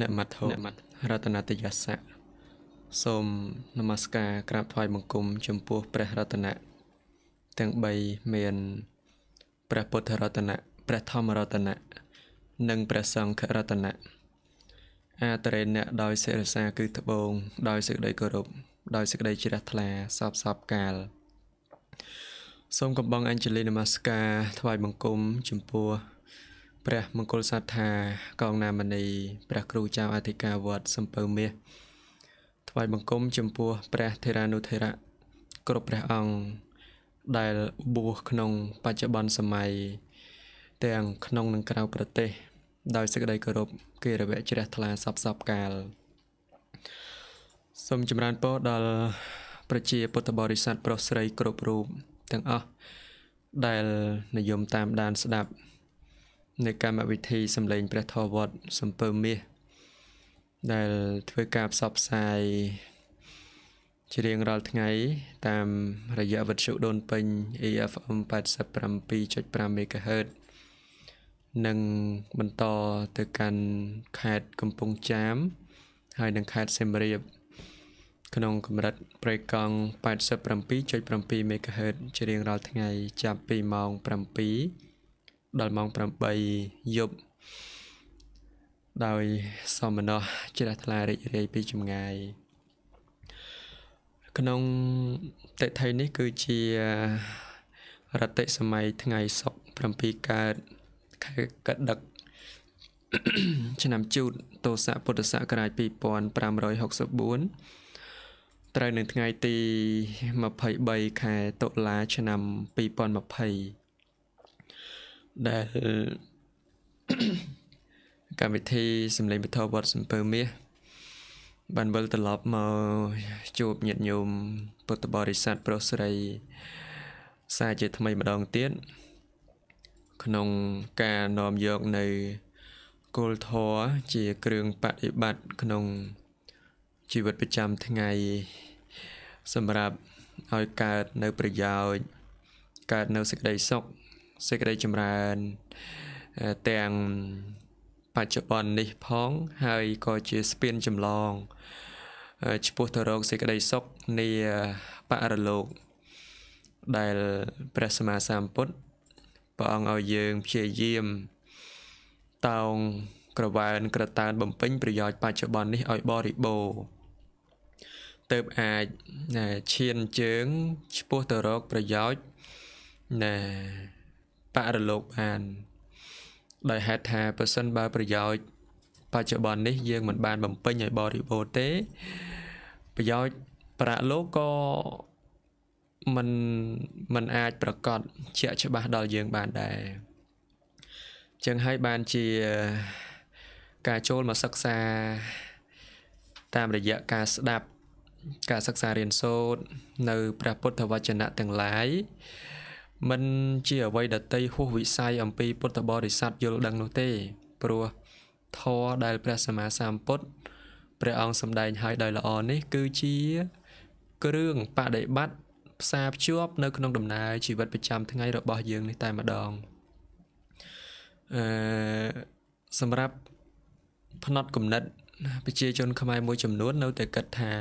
អ្នកមត្ថុរតនតយស័កសូមនមស្ការក្រាបថ្វាយបង្គំចំពោះព្រះរតនៈទាំង3មានព្រះពុទ្ធរតនៈព្រះធម្មរតនៈនិងព្រះសង្ឃរតនៈអាតរេណៈដោយ សិរសាគឺត្បូងដោយសេចក្តីគោរពដោយសេចក្តីជ្រះថ្លាសពសពកាលសូមកំបងអញ្ជលីនមស្ការថ្វាយបង្គំចំពោះព្រះមង្គលសត្ថាកងណាមណីព្រះគ្រូចៅអធិការវត្តសំពើមាសថ្វាយបង្គំចំពោះព្រះធេរានុធេរៈគ្រប់ព្រះអង្គដែលបួសក្នុងបច្ចុប្បន្នសម័យទាំងក្នុង និងក្រៅប្រទេស ដោយសេចក្តីគោរពគេរវៈជ្រះថ្លាសពសពកាលសូមចម្រើនពរដល់ប្រជាពុទ្ធបរិស័ទប្រុសស្រីគ្រប់រូបទាំងអស់ដែលនិយមតាមដានស្ដាប់នៃកម្មវិធីសម្លេងព្រះធម៌វត្តសំពើមាសដែលធ្វើការផ្សព្វផ្សាយជារៀងរាល់ថ្ងៃ តាមរយៈវិទ្យុដូនពេញ AFM 87.5 MHz និងបន្តទៅកាន់ខេត្តកំពង់ចាម ហើយនិងខេត្តសៀមរាប ក្នុងកម្រិតប្រេកង់87.7 MHz ជារៀងរាល់ថ្ងៃចាប់ពីម៉ោង7ដល់ម៉ោង8យប់ដោយសមណោះជ្រះថ្លារីករាយពីចម្ងាយក្នុងតិថិនេះគឺជារតិសម័យថ្ងៃសុក្រ7កើតខែកដឹក ឆ្នាំជូតទស័កពុទ្ធសករាជ2564ត្រូវនៅថ្ងៃទី23ខែតុលាឆ្នាំ2020ដែលកម្មវិធីសម្លេងពធវត្តសំពើមាសបានវិលត្រឡប់មកជួបញាតិញោមពុទ្ធបរិស័ទប្រុសស្រី សាជាថ្មីម្ដងទៀតក្នុងការនាំយកនៅគោលធម៌ជាគ្រឿងបដិបត្តិក្នុងជីវិតប្រចាំថ្ងៃ សម្រាប់ឲ្យកើតនៅប្រយោជន៍កើតនៅសេចក្តីសុខសេចក្តីចម្រើនទាំងបច្ចុប្បន្ននេះផង ហើយក៏ជាស្ពានចម្លងឆ្ពោះទៅរកសេចក្តីសុខនៃបរលោក ដែលព្រះសម្មាសម្ពុទ្ធព្រះអង្គឲ្យយើងព្យាយាមតោងក្រវ៉ែនក្រតានបំពេញប្រយោជន៍បច្ចុប្បន្ននេះឲ្យបរិបូរទៅអាចឈានជើងឆ្ពោះទៅរកប្រយោជន៍ណាបរលោកបានដោយហេតុថាប្រសិនបើប្រយោជន៍បច្ចុប្បន្ននេះយើងមិនបានបំពេញឲ្យបរិបូរណ៍ទេ ប្រយោជន៍ប្រាក់លោកក៏มันมันអាចប្រកាសជាក់ច្បាស់ដល់យើងបានដែរចឹងហើយបានជាការចូលមកសិក្សា តាមរយៈការស្ដាប់ការសិក្សារៀនសូត្រនៅព្រះពុទ្ធវចនៈទាំងឡាយមិនជាអ្វីដតីហួសវិស័យអំពីពុទ្ធបរិស័ទយល់ដឹងនោះទេ ព្រោះធម៌ដែលព្រះសម្មាសម្ពុទ្ធព្រះអង្គសម្ដែងឲ្យដោយល្អនេះ គឺជាគ្រឿងបដិបត្តិផ្សារភ្ជាប់នៅក្នុងដំណើរជីវិតប្រចាំថ្ងៃរបស់យើងនេះតែម្ដងអឺសម្រាប់ផ្នត់គំនិតប្រជាជនខ្មែរមួយចំនួននៅតែគិតថា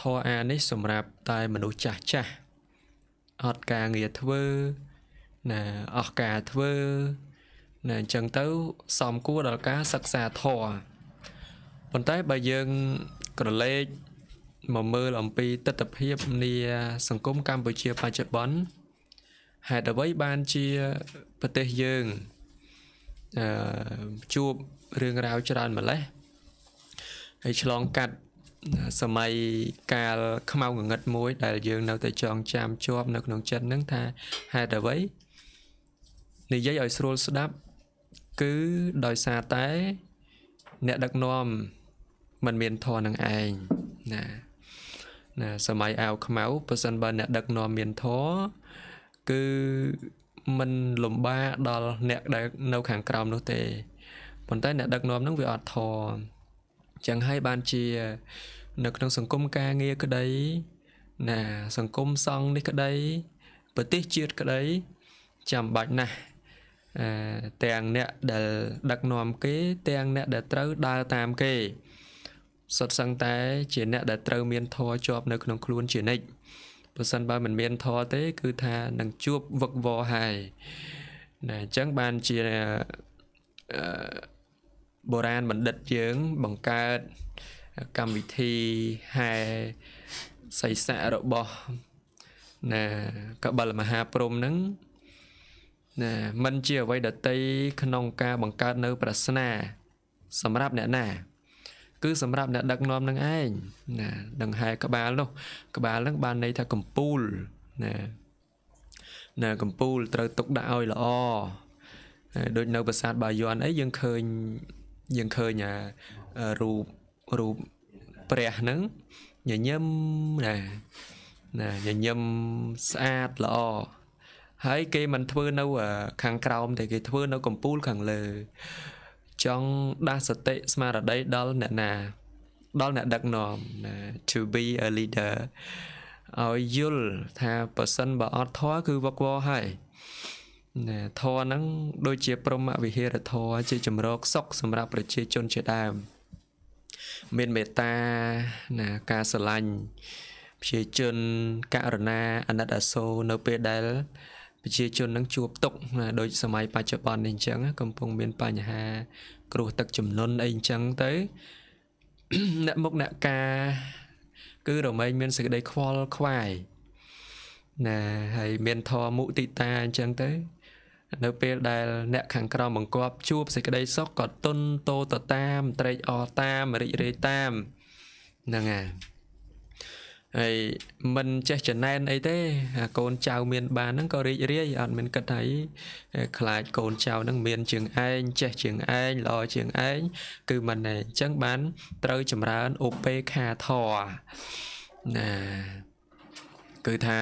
ធរអានេះសម្រាប់ តែ មនុស្សចាស់ចាស់អត់ការងារធ្វើណាអស់ការធ្វើណាអញ្ចឹងទៅសមគួរដល់ការសិក្សាធម៌ប៉ុន្តែបើយើងក្រឡេកមកមើលអំពីទស្សនភាពនៃសង្គមកម្ពុជាបច្ចុប្បន្នហេតុអ្វីបានជាប្រទេសយើងអឺជួបរឿងរ៉ាវច្រើនម្លេះហើយឆ្លងកាត់សម័យកាលខ្មៅងងឹតមួយដែលយើងនៅតែចងចាំជាប់នៅក្នុងចិត្តហ្នឹងថាហេតុអ្វីនិយាយឲ្យស្រួលស្ដាប់គឺដោយសារតែអ្នកដឹកនាំមិនមានធម៌នឹងឯងណាណាសម័យអាវខ្មៅប៉ះសិនបើអ្នកដឹកនាំមានធម៌គឺមិនលំបាកដល់អ្នកដែលនៅខាងក្រោមនោះទេប៉ុន្តែអ្នកដឹកនាំនឹងវាអត់ធម៌ចឹងហើយបានជា នៅក្នុងសង្គមការងារក្តីណា សង្គមសង់នេះក្តីប្រទេសជាតិក្តីចាំបាច់ណាស់អឺទាំងអ្នកដែលដឹកនាំគេ ទាំងអ្នកដែលត្រូវដើរតាមគេសុទ្ធសឹងតែ ជាអ្នកដែលត្រូវមានធម៌ជាប់ នៅក្នុងខ្លួនជានិច្ចបើសិនបើមិនមានធម៌ទេ គឺថានឹងជួបវឹកវរហើយណាអញ្ចឹងបានជាអឺបុរាណបណ្ឌិតយើងបង្កើតកម្មវិធីហែសីសៈរបស់ណាកបលមហាព្រំហ្នឹងណាມັນជាអ្វីដតីក្នុងការបង្កើតនៅ ប្រាសនា សម្រាប់អ្នកណា គឺ សម្រាប់អ្នកដឹកនាំនឹងឯងណាដង្ហែក្បាលនោះក្បាលនឹងបានន័យថាកំពូលណាណាកំពូលត្រូវទុកដាក់ឲ្យល្អដូចនៅប្រាសាទបាយ័នអីយើងឃើញយើងឃើញអារូបរូបព្រះហ្នឹងញញឹមណាណាញញឹមស្អាតល្អហើយគេមិនធ្វើនៅខាងក្រោមតែគេធ្វើនៅកំពូលខាងលើចង់ដាស់សតិស្មារតីដល់អ្នកណាដល់អ្នកដឹកនាំណា to be a leader ឲ្យយល់ថាប៉ះសិនបើអត់ធွာគឺវឹកវរហើយណាធរហ្នឹងដូចជាព្រមវិហារធរជា ចម្រោកសុខសម្រាប់ប្រជាជនជាដើមមានមេត្តាណាការស្រឡាញ់ប្រជាជនករណាអាណិតអាសូរនៅពេលដែលប្រជាជននឹងជួបទុកណាដូចសម័យបច្ចុប្បន្ននេះអញ្ចឹងកំពុងមានបញ្ហា គ្រោះទឹកជំនន់អីអញ្ចឹងទៅអ្នកមុខអ្នកការ គឺរមែងមានសេចក្តីខ្វល់ខ្វាយណាហើយមានធម៌មុទិតាអញ្ចឹងទៅនៅពេលដែលអ្នកខាងក្រោមបង្គាប់ជួបសេចក្តីសុខក៏ទុនតោទៅតាមត្រេកអរតាមរីករាយតាមហ្នឹងហើយហើយមិនចេះចំណែនអីទេកូនចៅមាន បានហ្នឹងក៏រីករាយអត់មានគិតថាខ្លាចកូនចៅហ្នឹងមានជាងឯងចេះជាងឯងល្អជាងឯងគឺមិនទេអញ្ចឹងបានត្រូវចម្រើនឧបេខាធរណាគឺថា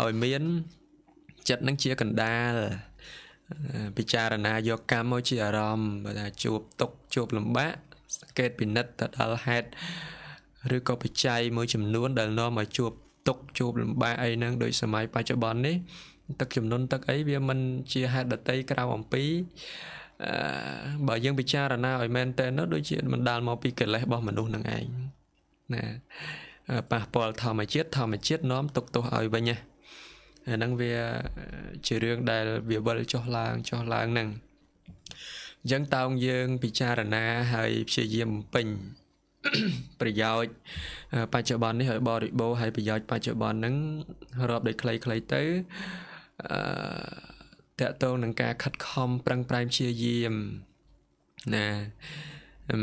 ឲ្យមានចិត្តនឹងជាកណ្ដាលពិចារណាយកកម្មមកជាអារម្មណ៍បើថាជួបទុកជួបលំបាកសង្កេតពិនិត្យទៅដល់ហេតុឬក៏បច្ច័យមួយចំនួនដែលនាំឲ្យជួបទុកជួបលំបាកអីហ្នឹងដោយសម័យបច្ចុប្បន្ននេះទឹកចំនួនទឹកអីវាមិនជាហេតុដតីក្រៅអំពីអឺបើយើងពិចារណាឲ្យមែនតើនោះដូចជាមិនដាល់មកពីកិលេសរបស់មនុស្សនឹងឯងណាប៉ះពាល់ធម្មជាតិធម្មជាតិនាំទុកទោសឲ្យវិញណាអាហ្នឹងវាជារឿងដែលវាវិលចុះឡើងចុះឡើងហ្នឹងអញ្ចឹងតោងយើងពិចារណាហើយព្យាយាមពេញប្រយោជន៍បច្ចុប្បន្ននេះឲ្យបរិបូរហើយប្រយោជន៍បច្ចុប្បន្នហ្នឹងរាប់ដោយខ្លីៗទៅអឺតកតងនឹងការខិតខំប្រឹងប្រែងព្យាយាមណាអឹម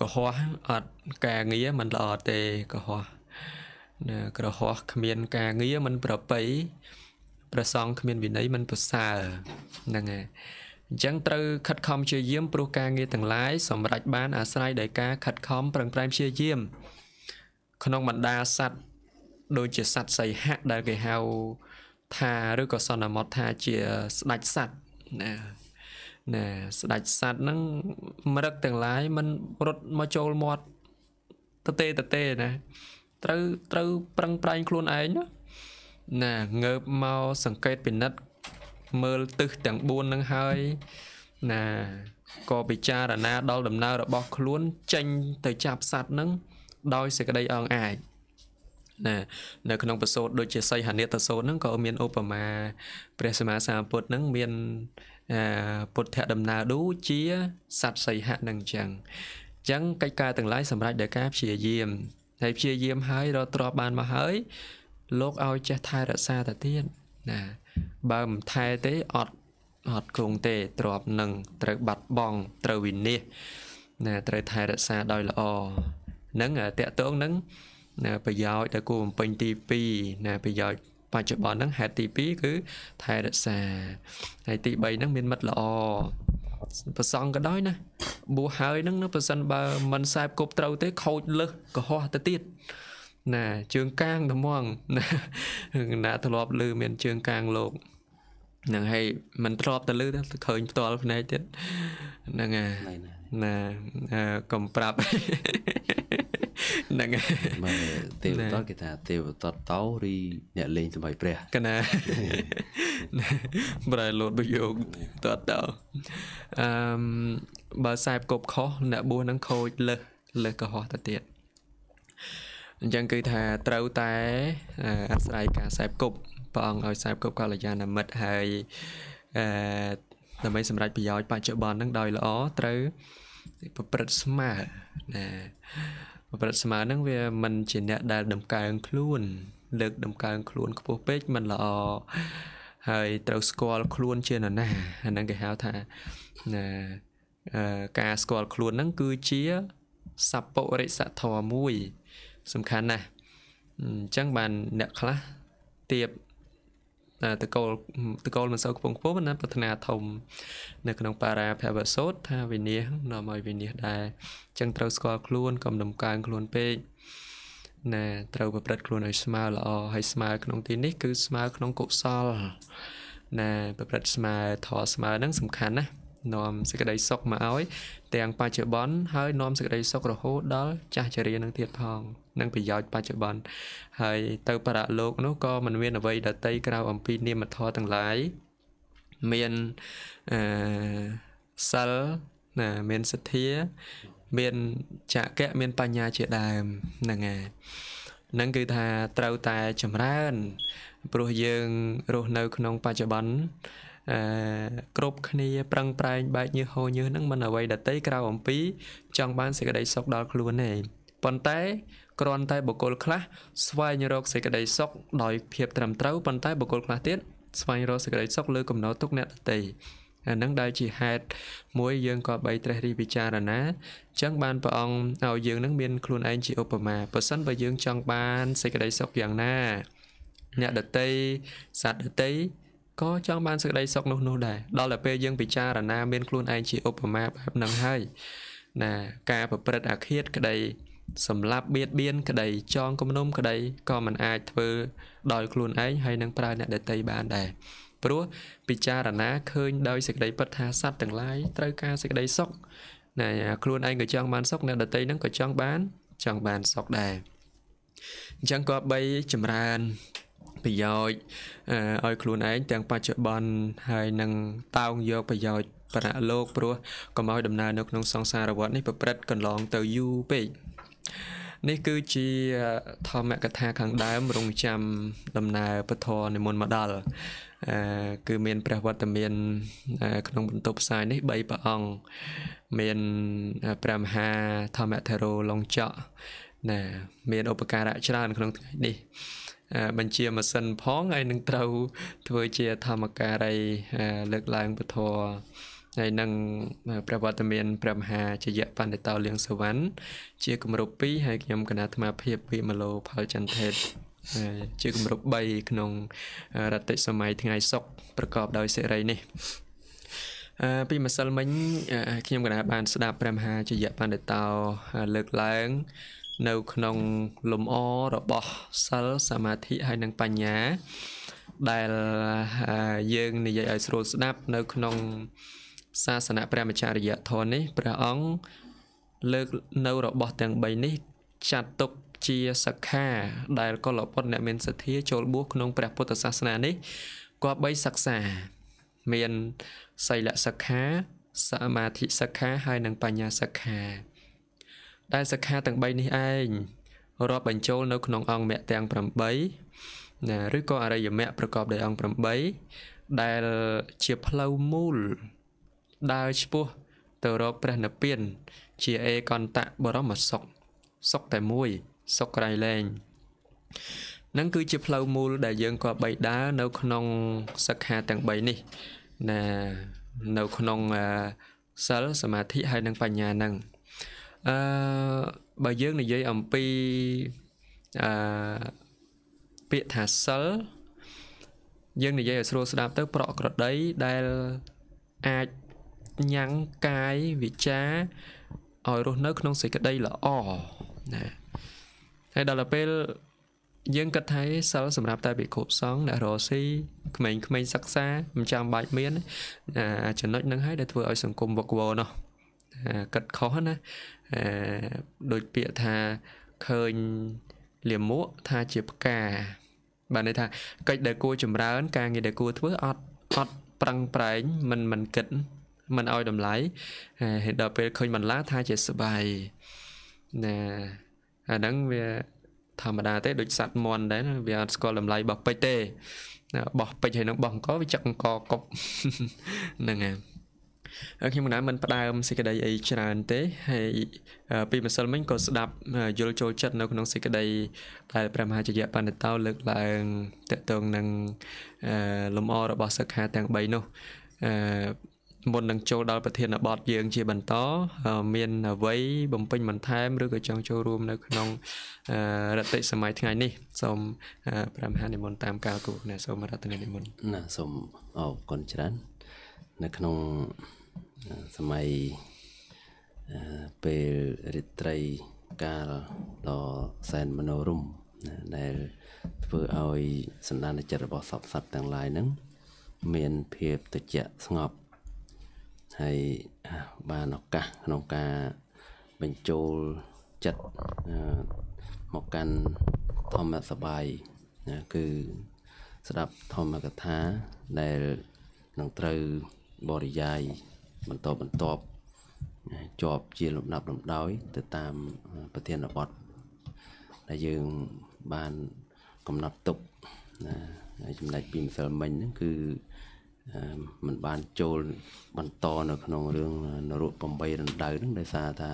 កុហកអត់ការងារមិនល្អទេកុហកក្រហោះគ្មានការងារមិនប្រប្រៃព្រះសង្ឃគ្មានវិន័យមិនប្រសើរហ្នឹងហើយអញ្ចឹងត្រូវខិតខំព្យាយាមព្រោះការងារទាំងឡាយសម្រេចបាន អាស្រ័យដោយការខិតខំប្រឹងប្រែងព្យាយាម ក្នុងបੰដាសัตว์ដូចជាសัตว์សីហៈដែលគេហៅថាឬក៏សន្មតថាជាស្ដេចសัตว์ណាណាស្ដេចសัตว์ហ្នឹងមរឹកទាំងឡាយមិនរត់មកចូលមាត់តទេតទេណាត្រូវត្រូវប្រឹងប្រែងខ្លួនឯងណាងើបមកសង្កេតពិនិត្យមើលទិសទាំង4នឹងហើយណាក៏ពិចារណាដល់ដំណើររបស់ខ្លួនចេញ ទៅចាប់សัตว์នឹងដោយសេចក្តីអង្អាចណានៅក្នុងបសូតដូចជាសីហនិតសូតហ្នឹងក៏មានឧបមាព្រះសម្មាសម្ពុទ្ធហ្នឹងមានពុទ្ធដំណើរដូចជាសត្វសីហៈនឹងអញ្ចឹងអញ្ចឹងកិច្ចការទាំងឡាយសម្រាប់ដោយការព្យាយាមហើយព្យាយាមហើយរត់ទ្រាស់បានមកហើយ លោកឲ្យចេះថែរក្សាទៅទៀតណា បើមិនថែទេអត់អត់គង់ទេទ្របនឹងត្រូវបាត់បង់ត្រូវវិនិច្ឆ័យណា ត្រូវថែរក្សាដោយល្អនឹងតកតងនឹងណាប្រយោជន៍ដែលគួរបំពេញទី2ណាប្រយោជន៍បច្ចុប្បន្នហ្នឹងហេតុទី2គឺថែរក្សាហើយទី3ហ្នឹង មានមិត្តល្អប្រសងក៏ដោយណាបួសហើយហ្នឹងប្រសិនបើមិនសែបគប់ត្រូវទេ ខូចលឹះកុហកទៅទៀតណាជើងកាងត្មងណាណាធ្លាប់លឺមានជើងកាងលោកហ្នឹងហើយមិនធ្លាប់ទៅលឺទេឃើញផ្ទាល់ភ្នែកទៀតហ្នឹងហើយណាកុំប្រាប់ហ្នឹងបាទទេវតតគេថាទេវតតតោរីអ្នកលេងសម័យព្រះកណាប្រែលោតបយោគតតតោអឺបើខ្សែគប់ខុសអ្នកបួសនឹងខូចលឹះលឹះកុហកទៅទៀតអញ្ចឹងគឺថាត្រូវតែអាស្រ័យការខ្សែគប់ព្រះអង្គឲ្យខ្សែគប់កល្យាណមិត្តហើយអឺដើម្បីសម្រេចប្រយោជន៍បច្ចុប្បន្ននឹងដោយល្អត្រូវប្រព្រឹត្តស្មើណាប្រិតស្មើហ្នឹងវាមិនជាអ្នកដែលដំកើងខ្លួន លើកដំកើងខ្លួនខ្ពស់ពេកមិនល្អហើយត្រូវស្គាល់ខ្លួនជានរណាអាហ្នឹងគេហៅថាណាការស្គាល់ខ្លួនហ្នឹងគឺជាសពរិសធម៌មួយ សំខាន់ណាស់អញ្ចឹងបានអ្នកខ្លះទៀបតកូលតកូលមិនសូវខ្ពង់ខ្ពស់ណាប្រាថ្នាធំនៅក្នុងប៉ារ៉ាភវសូត្រថាវិនិច្ឆ័យនាំឲ្យវិនិច្ឆ័យដែរអញ្ចឹងត្រូវស្គាល់ខ្លួនកុំដំកើងខ្លួនពេកណាត្រូវប្រព្រឹត្តខ្លួនឲ្យស្មើល្អហើយស្មើក្នុងទីនេះ គឺស្មើក្នុងកុសលណាប្រព្រឹត្តស្មើធម៌ស្មើហ្នឹងសំខាន់ណានាំសេចក្តីសុខមកឲ្យទាំងបច្ចុប្បន្នហើយនាំសេចក្តីសុខរហូតដល់ចាស់ចរានឹងទៀតផង។និងប្រយោជន៍បច្ចុប្បន្នហើយទៅបរលោកនោះក៏មិនមានអ្វីដតីក្រៅអំពីនាមធម៌ទាំងឡាយមានអឺសិលណាមានសទ្ធា មានចក្កៈមានបញ្ញាជាដើមហ្នឹងហើយនឹងគឺថាត្រូវតែចម្រើនព្រោះយើងរស់នៅក្នុងបច្ចុប្បន្នអឺគ្រប់គ្នា ប្រឹងប្រែងបែកញើសហូរញើសនឹងមិនអ្វីដតីក្រៅអំពី ចង់បានសេចក្តី សុខដល់ខ្លួនទេប៉ុន្តែគ្រាន់តែបុគ្គលខ្លះស្វែងរកសេចក្តីសុខដោយភាពត្រឹមត្រូវប៉ុន្តែបុគ្គលខ្លះទៀតស្វែងរកសេចក្តីសុខលើកំណត់ទុកអ្នកតន្ត្រីអានឹងដែលជាហេតុមួយយើងក៏បីត្រេះរិះពិចារណាអញ្ចឹងបានព្រះអង្គឲ្យយើងនឹងមានខ្លួនឯងជាឧបមាបើសិនបើយើងចង់បានសេចក្តីសុខយ៉ាងណាអ្នកដតីសត្វដតីក៏ចង់បានសេចក្តីសុខនោះនោះដែរដល់តែពេលយើងពិចារណាមានខ្លួនឯងជាឧបមាបែបហ្នឹងហើយណា ការប្រព្រឹត្តអាឃាតក្តីសម្លាប់បៀតបៀនក្តី ចងគំនុំក្តីក៏មិនអាចធ្វើដោយខ្លួនឯងហើយនឹងប្រើអ្នកដតីបានដែរព្រោះពិចារណាឃើញដោយសេចក្តីពិតថាសត្វទាំងឡាយត្រូវការសេចក្តីសុខណែខ្លួនឯងក៏ចង់បានសុខអ្នកដតីហ្នឹងក៏ចង់បានចង់បានសុខដែរអញ្ចឹងក៏បីចម្រើនប្រយោជន៍ឲ្យខ្លួនឯងទាំងបច្ចុប្បន្នហើយនឹងតោងយកប្រយោជន៍ប្រាក់លោកព្រោះកុំឲ្យដំណើរនៅក្នុងសង្សារវដ្តនេះប្រព្រឹត្តកន្លងទៅយូរពេកនេះគឺជាធម្មកថាខាងដើមរងចាំដំណើរពធនិមន្តមកដល់អឺគឺមានព្រះវត្តមាន ក្នុង បន្ទប់ផ្សាយនេះ3ព្រះអង្គមានព្រះមហាធម្មធារោឡុងចော့ណា មានឧបការៈច្រើនក្នុងថ្ងៃនេះ បញ្ជាម៉ាស៊ីនផងហើយនឹងត្រូវ ធ្វើជាធម្មការីលើកឡើងពធហើយនឹងព្រះវត្តមានព្រះមហាជយៈបណ្ឌិតោលៀងសវណ្ណជាគម្រប់2ហើយខ្ញុំគណៈអាត្មាភាពវិមលោផលចន្ទថេត ជាគម្រប់3ក្នុងរតិសម័យថ្ងៃសុកប្រកបដោយសេរីនេះអឺពីម្សិលមិញខ្ញុំកណាបានស្ដាប់ព្រះមហាជយៈបណ្ឌិតោលើកឡើង នៅក្នុងលំអរបស់សិលសមាធិហើយនិងបញ្ញាដែលយើងនិយាយឲ្យស្រួលស្ដាប់នៅក្នុងសាសនាព្រះមច្ឆរិយធម៌នេះព្រះអង្គលើកនៅរបស់ទាំង3នេះ ចាត់ទុកជាសិក្ខាដែលកុលបុត្រអ្នកមានសទ្ធាចូលបួសក្នុងព្រះពុទ្ធសាសនានេះគប្បីសិក្សាមានសីលសិក្ខាសមាធិសិក្ខាហើយនិងបញ្ញាសិក្ខា ដែលសិក្ខាទាំង3នេះឯងរាប់បញ្ចូលនៅក្នុងអង្គមគ្គទាំង8ណាឬក៏អរិយមគ្គប្រកបដោយអង្គ8ដែលជាផ្លូវមូលដើរឆ្ពោះទៅរកព្រះនិព្វានជាអេកន្តៈបរមសុខសុខតែមួយសុខក្រៃលែងនឹង គឺជាផ្លូវមូលដែលយើងក៏បីដើរនៅ ក្នុងសិក្ខាទាំង3នេះ ណានៅក្នុងសិលសមាធិហើយនិងបញ្ញានឹងអឺបើយើងនិយាយអំពីអឺពាក្យថាសិលយើងនិយាយឲ្យស្រួលស្ដាប់ទៅប្រក់ក្រដីដែលអាចញ៉ាំងកាយវិចាឲ្យរស់នៅក្នុងសេចក្តីល្អណាហើយដល់ពេលយើងគិតថាសិលសម្រាប់តែភិក្ខុសង្ឃអ្នករស៊ីក្មេងក្មេងសិក្សាមិនចាំបាច់មានចំណុចនឹងហើយដែលធ្វើឲ្យសង្គមវឹកវរនោះគិតខុសណាដូចពាក្យថាឃើញលៀមមួកថាជាផ្កាបានន័យថាកិច្ចដែលគួរចម្រើន ការងារដែលគួរធ្វើអត់អត់ប្រឹងប្រែងមិនមិនគិតមិនឲ្យតម្លៃហើយដល់ពេលឃើញបន្លាថាជាស្បាយណាអាហ្នឹងវាធម្មតាទេដូចសัตว์មន់ដែរវាអត់ស្គាល់តម្លៃរបស់ពេជ្រទេបោះពេជ្រហើយនឹងបោះអង្គវាចឹកអង្គកប់ហ្នឹងហើយខ្ញុំណាមិនផ្ដើមសេចក្តីអីច្រើនទេហើយពីម្សិលមិញក៏ស្ដាប់យល់ចូលចិត្តនៅក្នុងសេចក្តីដែលព្រះមហាជយបណ្ឌិតោលើកឡើងតកតងនឹងលំអរបស់សិក្ខាទាំង3នោះមុននឹងចូលដល់ប្រធានបទយើងជាបន្ត មានអ្វីបំពេញបន្ថែមឬក៏ចង់ចូលរួម នៅ ក្នុងរតិសម័យថ្ងៃនេះសូមព្រះមហានិមន្តតាមការគូណាសូមរតនានិមន្តណាសូមអរគុណច្រើននៅក្នុងសម័យពេលរាត្រីកាលដ៏សែនមនោរម្យដែលធ្វើឲ្យសន្តានចិត្តរបស់សពសត្វទាំងឡាយហ្នឹងមាន ភាពត្រជាក់ស្ងប់ហើយបានឱកាសក្នុងការបញ្ចូលចិត្តមកកាន់ធម្មសបាយគឺស្ដាប់ធម្មកថា ដែលនឹងត្រូវបរិយាយបន្តបន្ទាប់ជាប់ជាលំដាប់លំដោយ ទៅតាមប្រធានបទដែលយើងបានកំណត់ទុកចំណែកពីម្សិលមិញហ្នឹងគឺมันបានចូល បន្តនៅក្នុងរឿងនរៈ8រណ្ដៅហ្នឹងដោយសារថា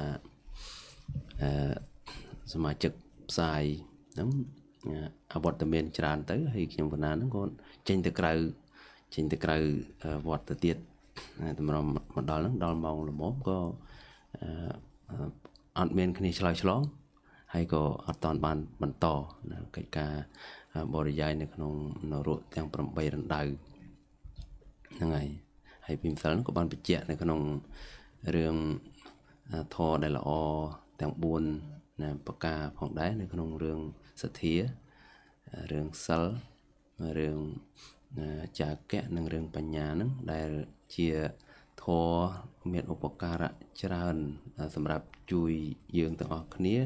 សមាជិកផ្សាយហ្នឹងអវត្តមានច្រើនទៅហើយខ្ញុំកណាហ្នឹងក៏ចេញទៅក្រៅចេញទៅក្រៅវត្តទៅទៀតតម្រុំមកដល់ហ្នឹង ដល់ម៉ោងល្មមក៏អត់មាន គ្នាឆ្លើយឆ្លងហើយក៏អត់តាន់បានបន្តនៅកិច្ចការបរិយាយនៅក្នុង នរៈទាំង8រណ្ដៅហ្នឹងហើយហើយពីម្សិលនោះក៏បានបញ្ជាក់ នៅក្នុងរឿងធរដែលល្អទាំង4ណាប្រការផងដែរនៅក្នុងរឿងសទ្ធារឿងសិលរឿងចាកៈនិងរឿងបញ្ញាហ្នឹងដែលជាធរមានឧបការៈច្រើន សម្រាប់ជួយយើងទាំងអស់គ្នា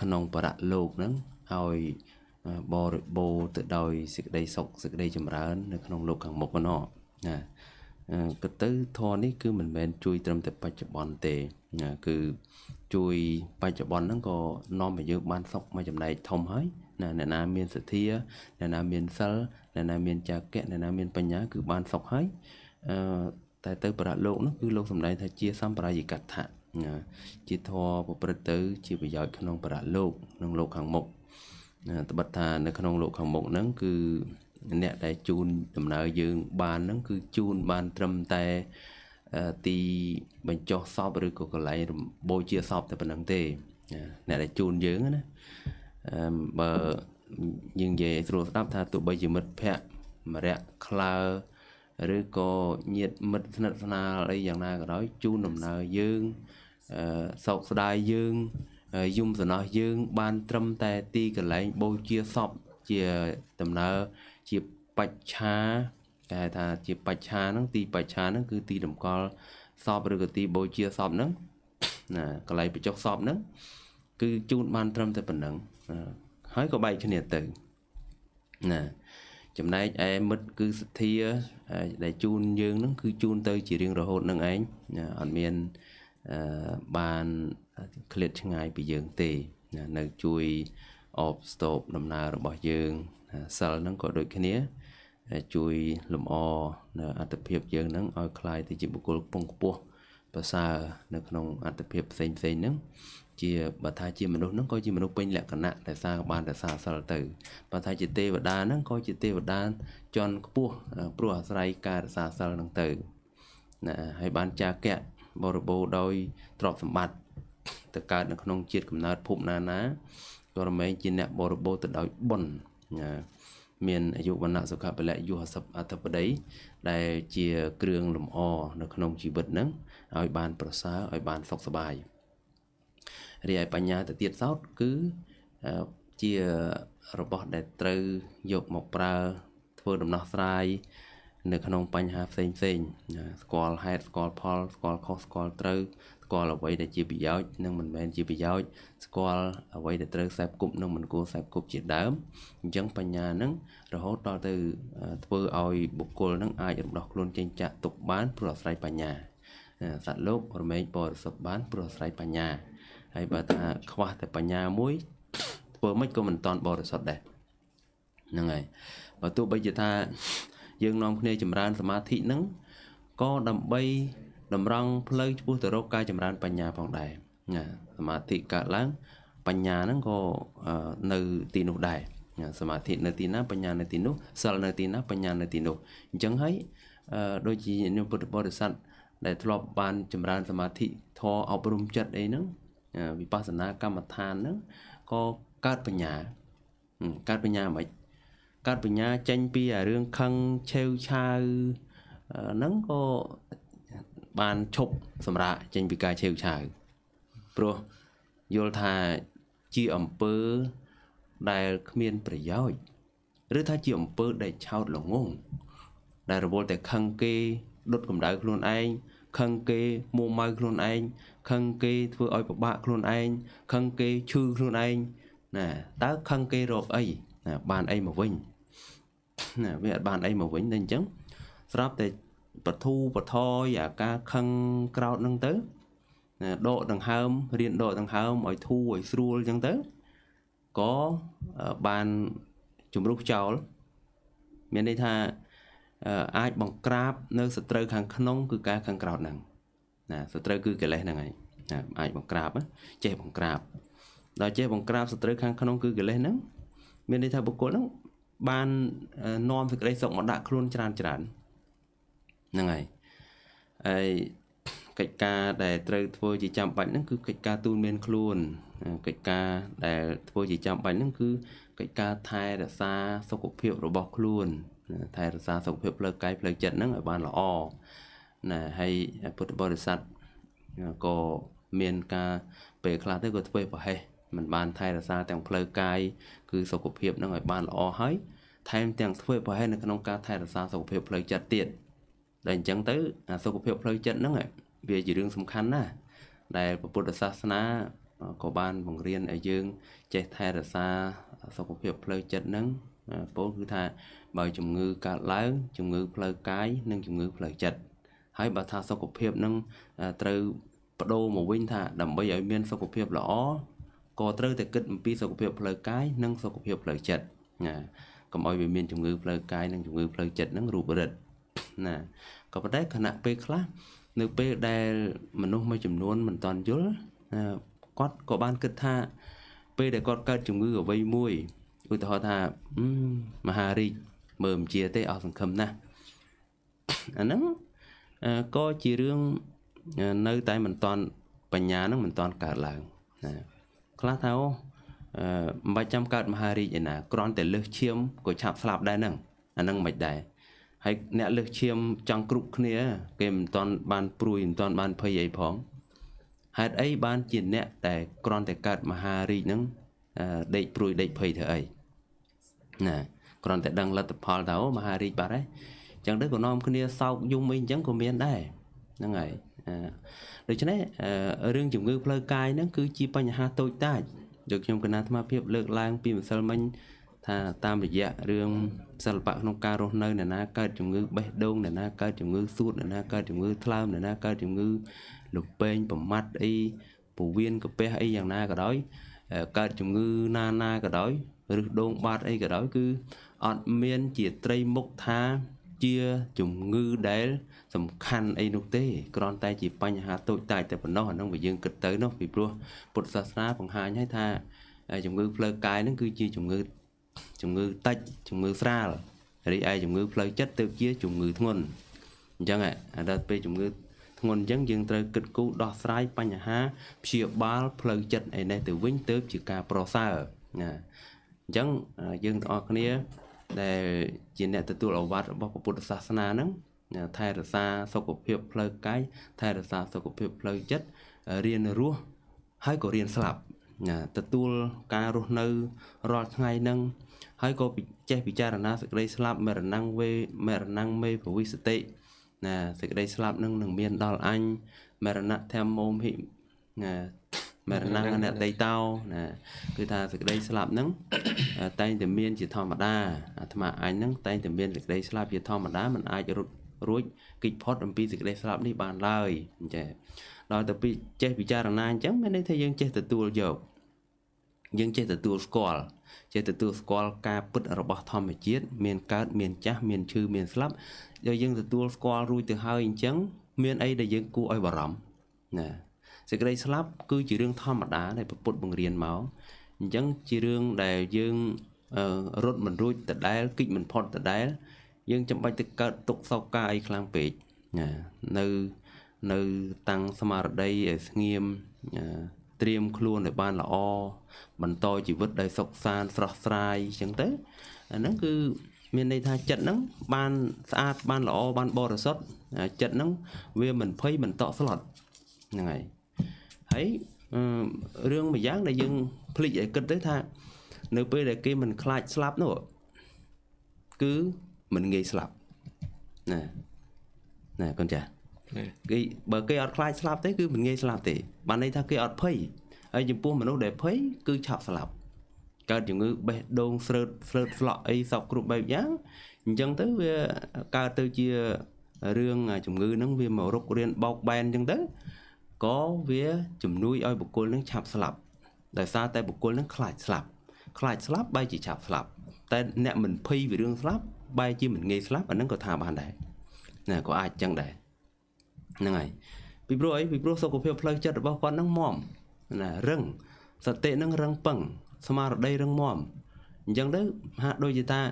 ក្នុងបរៈលោកហ្នឹងឲ្យបរិបូរទៅដោយសេចក្តីសុខសេចក្តីចម្រើននៅក្នុងលោកខាងមុខនោះណាក៏ទៅធរនេះគឺមិនមែនជួយត្រឹមតែបច្ចុប្បន្នទេណាគឺ ជួយបច្ចុប្បន្នហ្នឹងក៏នាំឲ្យយើងបានសុខមួយចំណែកធំហើយណាអ្នកណាមានសទ្ធាអ្នកណាមានសិលអ្នកណាមានចក្ខអ្នកណាមានបញ្ញាគឺបានសុខហើយអឺតែទៅប្រាក់លោកនោះគឺលោកសំដែងថាជាសម្បរាយកថាណាជាធរប្រព្រឹត្តទៅជាប្រយោជន៍ក្នុងប្រាក់លោកនិងលោកខាងមុខណាត្បិតថានៅក្នុងលោកខាងមុខហ្នឹងគឺអ្នកដែលជូនដំណើរយើង បានហ្នឹងគឺជូនបានត្រឹមតែទីបញ្ចុះសពឬក៏កន្លែងបូជាសពតែប៉ុណ្្នឹងទេអ្នកដែលជូនយើងណាបើយើងនិយាយស្រួលស្ដាប់ថាទោះបីជាមិត្តភ័ក្តិមរៈក្លើឬក៏ញាតមិត្តស្និទ្ធស្នាលអីយ៉ាងណាក៏ដោយជូនដំណើរយើងសោកស្ដាយយើងយំសំណោះយើងបានត្រឹមតែទីកន្លែងបូជាសពជាដំណើរជាបច្ឆាគេហៅថាជាបច្ឆាហ្នឹងទី បច្ឆាហ្នឹង គឺទីតម្កល់សពឬក៏ទីបូជាសពហ្នឹងណាកន្លែងបញ្ចុះសពហ្នឹងគឺជូនបាន ត្រឹមតែប៉ុណ្ណឹងហើយក៏បែកគ្នាទៅណាចំណែកឯមិត្តគឺសទ្ធាដែលជូនយើងហ្នឹង គឺជូនទៅជារៀងរហូតនឹងឯងអត់មានបានឃ្លាតឆ្ងាយពីយើងទេនៅជួយអបស្ទប់ដំណើររបស់យើងសិលហ្នឹងក៏ដូចគ្នាជួយលម្អនៅអត្តភាពយើងហ្នឹងឲ្យคล้ายទៅជាបុគ្គលពងខ្ពស់ប្រសើរនៅក្នុងអត្តភាពផ្សេងផ្សេងហ្នឹងជាបើថាជាមនុស្សហ្នឹងក៏ជាមនុស្សពេញលក្ខណៈតែសារបានតែសារសិលទៅបើថាជាទេវតាហ្នឹងក៏ជាទេវតាជន់ខ្ពស់ព្រោះអាស្រ័យការរសារសិលហ្នឹងទៅណាហើយបានចាកៈបរិបូរដោយទ្រព្យសម្បត្តិទៅកើតនៅក្នុងជាតិកំណើតភពណាណាក៏រមែងជាអ្នកបរិបូរទៅដោយបុណ្យណាមានអាយុវណ្ណៈសុខៈពលៈយុហសពអធិបតីដែលជា គ្រឿងលម្អនៅ ក្នុងជីវិតនឹងឲ្យបានប្រសើរឲ្យបានសុខសប្បាយរីឯបញ្ញាទៅទៀតសោតគឺជារបស់ដែលត្រូវយកមកប្រើ ធ្វើដំណោះស្រាយនៅក្នុងបញ្ហាផ្សេងផ្សេងស្គាល់ហេតុស្គាល់ផលស្គាល់ខុសស្គាល់ត្រូវស្គាល់អ្វីដែលជាប្រយោជន៍និងមិនមែនជាប្រយោជន៍ស្គាល់អ្វីដែលត្រូវខ្សែគប់និងមិនគួរខ្សែគប់ជាដើមអញ្ចឹងបញ្ញានឹងរហូតដល់ទៅធ្វើឲ្យបុគ្គលនឹងអាចរំដោះខ្លួនចេញចាក់ទុកបានព្រោះអាស្រ័យបញ្ញាសត្វលោករមែងបរិសុទ្ធបានព្រោះអាស្រ័យបញ្ញាហើយបើថាខ្វះតែបញ្ញាមួយធ្វើមិនក៏មិនតាន់បរិសុទ្ធដែរហ្នឹងហើយបើទោះបីជាថា យើងនាំគ្នាចម្រើនសមាធិហ្នឹងក៏ដើម្បីតម្រង់ផ្លូវឆ្ពោះទៅរកការចម្រើនបញ្ញាផងដែរណាសមាធិកើតឡើងបញ្ញាហ្នឹងក៏នៅទីនោះដែរសមាធិនៅទីណាបញ្ញានៅទីនោះសិលនៅទីណាបញ្ញានៅទីនោះអញ្ចឹងហើយ ដូចជានិពុទ្ធបរិស័ទដែលធ្លាប់បានចម្រើន សមាធិធរអប់រំចិត្តអីហ្នឹងវិបស្សនាកម្មដ្ឋានហ្នឹងក៏កើតបញ្ញាកើតបញ្ញាមិនកើតបញ្ញាចេញពីរឿងខឹងឆេវឆាវហ្នឹងក៏បានឈប់សម្រាកចេញពីការឆេវឆាវព្រោះយល់ថាជាអំពើដែលគ្មានប្រយោជន៍ឬថាជាអំពើដែលឆោតល្ងង ដែលរវល់តែខឹងគេដុតកម្ដៅខ្លួនឯងខឹងគេមួម៉ៅខ្លួនឯងខឹងគេធ្វើឲ្យពិបាកខ្លួនឯងខឹងគេឈឺខ្លួនឯងណាតើខឹងគេរកអីណាបានអីមកវិញណាវាអត់បានអីមកវិញតែអញ្ចឹងស្រាប់តែបធូបធយអាការខឹងក្រោតហ្នឹងទៅណាដកដង្ហើមរៀនដកដង្ហើមឲ្យធូរឲ្យស្រួលអញ្ចឹងទៅក៏បានជំរុះចោល មានន័យថាអាចបង្ក្រាបនៅសត្រូវខាងក្នុង គឺការខាងក្រោតហ្នឹងណាសត្រូវគឺកិលេសហ្នឹងហើយណាអាចបង្ក្រាបចេះបង្ក្រាបដល់ចេះបង្ក្រាបសត្រូវខាងក្នុងគឺកិលេសហ្នឹងមានន័យថាបុគ្គលហ្នឹងបាននាំសេចក្តីសុខមកដាក់ខ្លួនច្រើនច្រើនហ្នឹងហើយហើយកិច្ចការដែល ត្រូវធ្វើជាចាំបាច់ហ្នឹងគឺកិច្ចការទូនមានខ្លួន កិច្ចការ ដែលធ្វើជាចាំបាច់ហ្នឹងគឺកិច្ចការថែរក្សាសុខភាព របស់ខ្លួន ថែរក្សាសុខភាពផ្លូវកាយផ្លូវចិត្តហ្នឹងឲ្យបានល្អណាហើយពុទ្ធបរិស័ទក៏មានការពេលខ្លះទៅក៏ធ្វើប្រហែសมันបានថែរក្សាទាំងផ្លូវកាយគឺសុខភាពនឹងឲ្យបានល្អហើយថែម ទាំងធ្វើប្រហែសនៅក្នុងការថែរក្សាសុខភាពផ្លូវចិត្តទៀតដែលអញ្ចឹងទៅអាសុខភាពផ្លូវចិត្តហ្នឹងវាជារឿងសំខាន់ណាស់ដែលពុទ្ធសាសនាក៏បានបង្រៀនឲ្យយើង ចេះថែរក្សាសុខភាពផ្លូវចិត្តហ្នឹងពោលគឺថាបើជំងឺកើតឡើងជំងឺ ផ្លូវកាយនិងជំងឺផ្លូវចិត្តហើយបើថាសុខភាពនឹងត្រូវបដូរមកវិញថាដើម្បីឲ្យមាន សុខភាពល្អក៏ត្រូវតែគិតអំពីសុខភាពផ្លូវកាយនិងសុខភាពផ្លូវចិត្តណាកុំឲ្យវាមានជំងឺផ្លូវកាយនិងជំងឺផ្លូវចិត្តនឹងរូបរិទ្ធណាក៏ប៉ុន្តែគណៈពេលខ្លះនៅពេលដែល មនុស្សមួយចំនួនមិនតន់យល់ណាគាត់ក៏បានគិតថា ពេលដែលគាត់កើតជំងឺអ្វីមួយឧទាហរណ៍ថាមហារាជមើលមិនជាទេអស់សង្ឃឹមណាស់អាហ្នឹងក៏ជារឿងនៅតែមិនតន់បញ្ញានឹងមិនតន់កើតឡើងណាខ្លះថាអូអឺមិនបាច់ចាំកើតមហារាជឯណាគ្រាន់តែលើសឈាមក៏ឆាប់ស្លាប់ដែរហ្នឹងអាហ្នឹងមិនដែរហើយអ្នកលើសឈាមចង់គ្រប់គ្នា គេមិនទាន់បានព្រួយមិនទាន់បានភ័យអីផងហេតុអីបានជាអ្នក តែគ្រាន់តែកើតមហារាជហ្នឹងដេកព្រួយដេកភ័យធ្វើអីណាគ្រាន់តែដឹងលទ្ធផលទៅមហារាជបាត់ហើយអញ្ចឹងទៅក៏នាំគ្នាសោកយំអីអញ្ចឹងក៏មានដែរហ្នឹងហើយដូច្នេះរឿងជំងឺផ្លូវកាយហ្នឹងគឺជាបញ្ហាតូចតាចដូចខ្ញុំកណាអាត្មាភាពលើកឡើង ពីម្សិលមិញថាតាមរយៈរឿងសិល្បៈក្នុងការរស់នៅអ្នកណាកើតជំងឺបេះដូងអ្នកណាកើតជំងឺសួតអ្នកណាកើតជំងឺថ្លើមអ្នកណាកើតជំងឺលពេងប្រមាត់អីពវៀនកាពះអីយ៉ាងណាក៏ដោយកើតជំងឺណាណាក៏ដោយឬដូងបាត់អីក៏ដោយគឺអត់មានជាត្រីមុខថាជាជំងឺដែល សំខាន់អីនោះទេគ្រាន់តែជាបញ្ហាតូចតាចតែប៉ុណ្ណោះអានោះវាយើងគិតទៅនោះពីព្រោះពុទ្ធសាសនាបង្ហាញឲ្យ ថាជំងឺផ្លូវកាយហ្នឹងគឺជាជំងឺជំងឺតិចជំងឺស្រាលរីឯជំងឺផ្លូវចិត្តទៅជាជំងឺធ្ងន់អញ្ចឹងអាដល់ពេលជំងឺធ្ងន់អញ្ចឹងយើងត្រូវគិតគូរដោះស្រាយបញ្ហាព្យាបាលផ្លូវចិត្តឯនេះទៅវិញទៅជាការប្រសើរណាអញ្ចឹងយើងទាំងអស់គ្នា ដែលជាអ្នកទទួលអវត្តរបស់ពុទ្ធសាសនាហ្នឹងថែរក្សាសុខភាពផ្លូវកាយថែរក្សាសុខភាពផ្លូវចិត្តរៀនរស់ហើយក៏រៀនស្លាប់ទទួលការរស់នៅរាល់ថ្ងៃនឹង ហើយក៏ចេះពិចារណាសេចក្តីស្លាប់មរណង្វេមរណង្មេពវិសតិណាសេចក្តីស្លាប់នឹងនឹងមានដល់អញមរណធម្មោមហិណាមរណងអនតីតោណាគឺថាសេចក្តីស្លាប់នឹងតែងតែមានជាធម្មតាអាត្មាអញនឹងតែងតែមានសេចក្តីស្លាប់ជាធម្មតាมันអាចរត់រួចគិតផុតអំពីសេចក្តីស្លាប់នេះបានឡើយចាដល់តែពីចេះពិចារណាអញ្ចឹងមានន័យថាយើងចេះ ទទួលយកយើងចេះទទួលស្គាល់ចេះទទួលស្គាល់ការពិតរបស់ធម្មជាតិមានកើតមានចាស់មានឈឺមានស្លាប់ដល់យើងទទួលស្គាល់រួចទៅហើយអញ្ចឹងមានអីដែលយើងគួរឲ្យបារម្ភណាសេចក្តីស្លាប់ គឺជារឿងធម្មតា ដែលពុទ្ធបង្រៀនមកអញ្ចឹងជារឿងដែលយើងរត់មិនរួចដដែលគិចមិនផុតដដែលយើងចាំបាច់ទៅកើតទុកសោកការអីខ្លាំងពេកណានៅនៅតាំងស្មារតីឲ្យស្ងៀមណាត្រៀមខ្លួនឲ្យបានល្អបន្តជីវិតដោយសុខសាន្តស្រស់ស្រាយអញ្ចឹងទៅអាហ្នឹងគឺមានន័យថាចិត្តហ្នឹងបានស្អាតបានល្អបានបរិសុទ្ធចិត្តហ្នឹងវាមិនភ័យមិនតក់ស្លុតហ្នឹងហើយហើយរឿងមួយយ៉ាងដែលយើងភ្លេចឲ្យគិតទៅថា នៅពេលដែលគេមិនខ្លាចស្លាប់នោះគឺមិនងាយស្លាប់ណាណាកូនចាគេបើគេអត់ខ្លាចស្លាប់ទេ គឺមិនងាយស្លាប់ទេបានន័យថាគេអត់ភ័យហើយចំពោះមនុស្សដែលភ័យគឺឆាប់ស្លាប់កើតជំងឺបេះដូងស្រើតស្រើតស្លក់អីសពគ្រប់បែបយ៉ាងអញ្ចឹងទៅវាកើតទៅជារឿងជំងឺហ្នឹងវាមករុករានបោកបែនអញ្ចឹងទៅក៏វាជំនួយឲ្យបុគ្គលនឹងឆាប់ស្លាប់ដោយសារតែបុគ្គលនឹងខ្លាចស្លាប់ខ្លាចស្លាប់បែរជាឆាប់ស្លាប់តែអ្នកមិនភ័យពីរឿងស្លាប់បែរជាមិនងាយស្លាប់អាហ្នឹងក៏ថាបានដែរណាក៏អាចចឹងដែរហ្នឹងហើយពីព្រោះអីពីព្រោះសុខភាពផ្លូវចិត្តរបស់គាត់ហ្នឹងមមណារឹងសតិហ្នឹងរឹងពឹង ស្មារតីរឹងមាំអញ្ចឹងទៅហាក់ដូចជាថា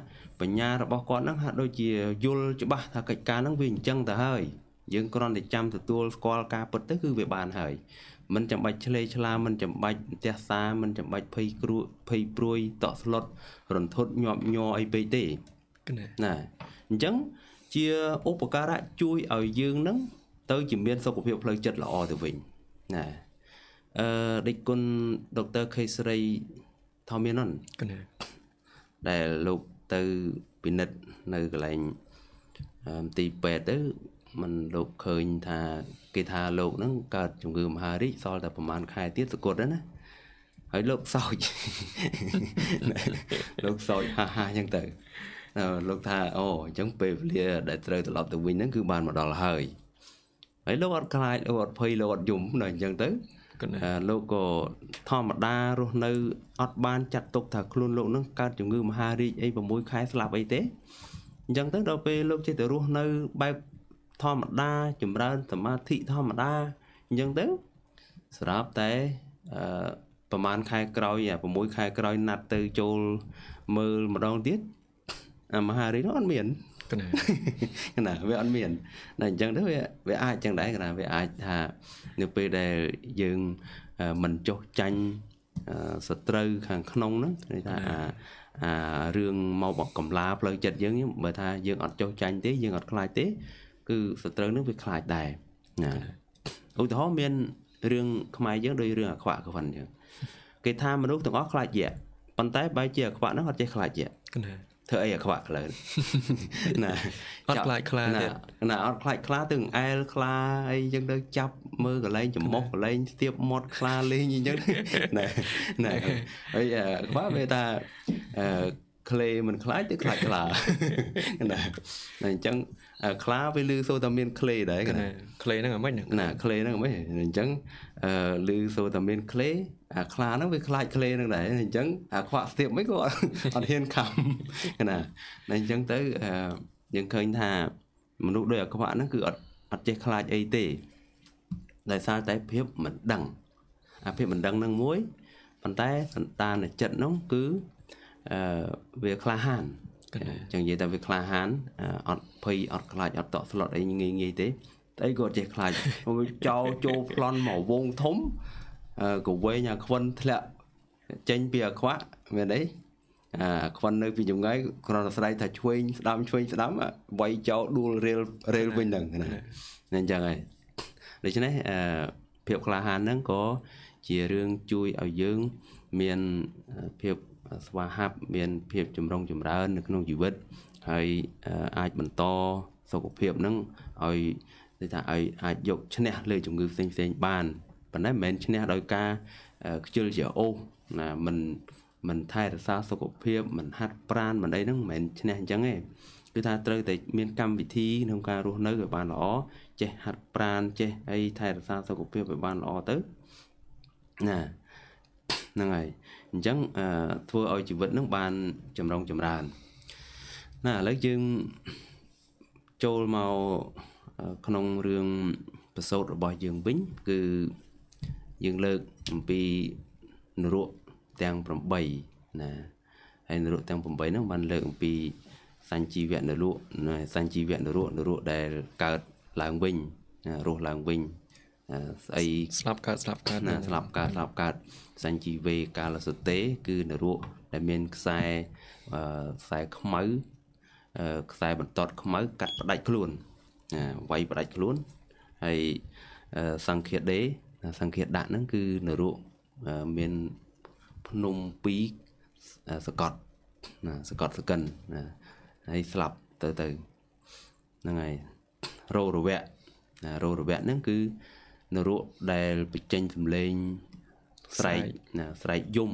បញ្ញារបស់គាត់ហ្នឹងហាក់ដូចជា យល់ច្បាស់ថាកិច្ចការហ្នឹងវាអញ្ចឹងទៅហើយយើងគ្រាន់តែចាំទទួលស្គាល់ការពិតទៅគឺវាបានហើយមិនចាំបាច់ឆ្លេឆ្លាមិនចាំបាច់ទះសាមិនចាំបាច់ភ័យគ្រោះភ័យព្រួយតក់ស្លុតរន្ធត់ញាប់ញ័រអីពេកទេណាអញ្ចឹងជាឧបការៈជួយឲ្យយើងនឹងទៅជាមានសុខភាពផ្លូវចិត្តល្អទៅវិញណាអឺដឹកគុណដុកទ័រខេសរីថមមាននដែលលោកទៅពិនិត្យនៅកន្លែងទីពេទ្យទៅมันលោកឃើញថាគេថាលោកហ្នឹងកើតជំងឺមហារីកសល់តែប្រហែលខែទៀតសគត់ណាហើយលោកសោចលោកសោចហាហាអញ្ចឹងទៅលោកថាអូអញ្ចឹងពេលវេលាដែលត្រូវត្រឡប់ទៅវិញហ្នឹងគឺបានមកដល់ហើយហើយលោកអត់ខ្លាចលោកអត់ភ័យលោកអត់យំនៅអញ្ចឹងទៅលោកក៏ធម្មតារស់នៅអត់បានចាត់ទុកថាខ្លួនលោកនឹងកើតជំងឺ មហារីកអី6ខែ ស្លាប់អីទេអញ្ចឹងទៅដល់ពេលលោកចេះតែរស់នៅបែបធម្មតា ចម្រើនសមាធិធម្មតាអញ្ចឹងទៅ ស្រាប់តែអឺប្រហែលខែក្រោយ6ខែក្រោយណាត់ទៅចូលមើលម្ដងទៀតអាមហារីកនោះអត់មានកណាកណាវាអត់មានតែអញ្ចឹងទៅវាវាអាចអញ្ចឹងដែរកណាវាអាចថានៅពេលដែលយើងមិនចុះចាញ់សត្រូវខាងក្នុងហ្នឹងគេថាអារឿងមកកម្លាផ្លូវចិត្តយើងបើថាយើងអត់ចុះចាញ់ទេយើងអត់ខ្លាចទេ គឺសត្រូវហ្នឹងវាខ្លាចដែរណាឧទាហរណ៍មានរឿងខ្មែរយើងដូចរឿងអាខ្វាក់កវិនអញ្ចឹងគេថាមនុស្សទាំងអស់ខ្លាចយៈប៉ុន្តែបើជាអាខ្វាក់ហ្នឹងអត់ចេះខ្លាចយៈណាធ្វើអីអាខ្វាក់ខ្លើណាអត់ខ្លាចខ្លាទៀតណាអត់ខ្លាចខ្លាទាំងអែលខ្លាអីចឹងទៅចាប់មើលកលែងចំមុខកលែងស្ទាបមាត់ខ្លាលេងអីចឹងណាណាហើយខ្វាក់វាថាអឺក្លេមិនខ្លាចទៅខ្លាចខ្លាណាអញ្ចឹងខ្លាវាលឺសូតាមានក្លេដែរណាក្លេហ្នឹងអ្ហ្មិចណាក្លេហ្នឹងអ្ហ្មិចអញ្ចឹងលឺសូតាមានក្លេអាខ្លាហ្នឹងវាខ្លាចក្លេហ្នឹងដែរអញ្ចឹងអាខ្វាក់ស្ទាបមិនក៏អត់ហ៊ានខំណាអញ្ចឹងទៅយើងឃើញថាមនុស្សដោយអាខ្វាក់ហ្នឹងគឺអត់អត់ចេះខ្លាចអីទេដោយសារតែភាពមិនដឹងអាភាពមិនដឹងហ្នឹងមួយប៉ុន្តែសន្តានចិត្តហ្នឹងគឺអឺវាក្លាហានចឹងនិយាយតែវាក្លាហានអត់ភ័យអត់ខ្លាចអត់តក់ស្លុតអីងាយងាយទេតែអីក៏ចេះខ្លាចចោលចូលប្លន់មកវងធំក៏វែងអាខ្វិនធ្លាក់ចេញពីអាខ្វាក់មានអីអាខ្វិននៅពីចម្ងាយគ្រាន់តែស្រែកថាឆ្វេងស្ដាំឆ្វេងស្ដាំវាយចោលដួលរេលរេលវិញហ្នឹងណាអញ្ចឹងហើយដូច្នេះអឺភាពក្លាហានហ្នឹងក៏ជារឿងជួយឲ្យយើង មានភាពស្វាហាប់មានភាពចម្រុងចម្រើន នៅក្នុងជីវិតហើយអាចបន្តសុខភាពនឹងឲ្យនិយាយថាឲ្យអាចយកឈ្នះលើជំងឺផ្សេងផ្សេង បានប៉ុន្តែមិនមែនឈ្នះដោយការខ្ជិលច្រអូសណាមិនមិនថែរក្សាសុខភាពមិនហាត់ប្រានមិនអីហ្នឹងមិនមែនឈ្នះអញ្ចឹងទេគឺថាត្រូវតែមានកម្មវិធីក្នុងការរស់នៅឲ្យបានល្អចេះហាត់ប្រានចេះអីថែរក្សាសុខភាពឲ្យបានល្អទៅណាហ្នឹងហើយអញ្ចឹងធ្វើឲ្យជីវិតនឹងបានចម្រុងចម្រើន ណាឥឡូវយើងចូលមកក្នុងរឿងប្រសូតរបស់យើងវិញ គឺយើងលើកអំពីនរកទាំង8ណាហើយនរកទាំង8ហ្នឹងបានលើកអំពីសញ្ជីវៈនរកសញ្ជីវៈនរកនរកដែលកើតឡើងវិញរស់ឡើងវិញស្អីស្លាប់កើតស្លាប់កើតណាស្លាប់កើតស្លាប់កើតសញ្ជីវេកាលសតេគឺនរកដែលមានខ្សែខ្សែខ្មៅខ្សែបន្ទាត់ខ្មៅកាត់ផ្ដាច់ខ្លួនណាវាយផ្ដាច់ខ្លួនហើយសង្ឃាដេ សង្ឃាដាក់ហ្នឹងគឺនរកមានភ្នំ2សកតណាសកតសកិនណាហើយស្លាប់ទៅទៅហ្នឹងហើយរោរវៈរោរវៈហ្នឹងគឺនរោដែលបញ្ចេញសម្លេង ស្រែកណាស្រែកយំ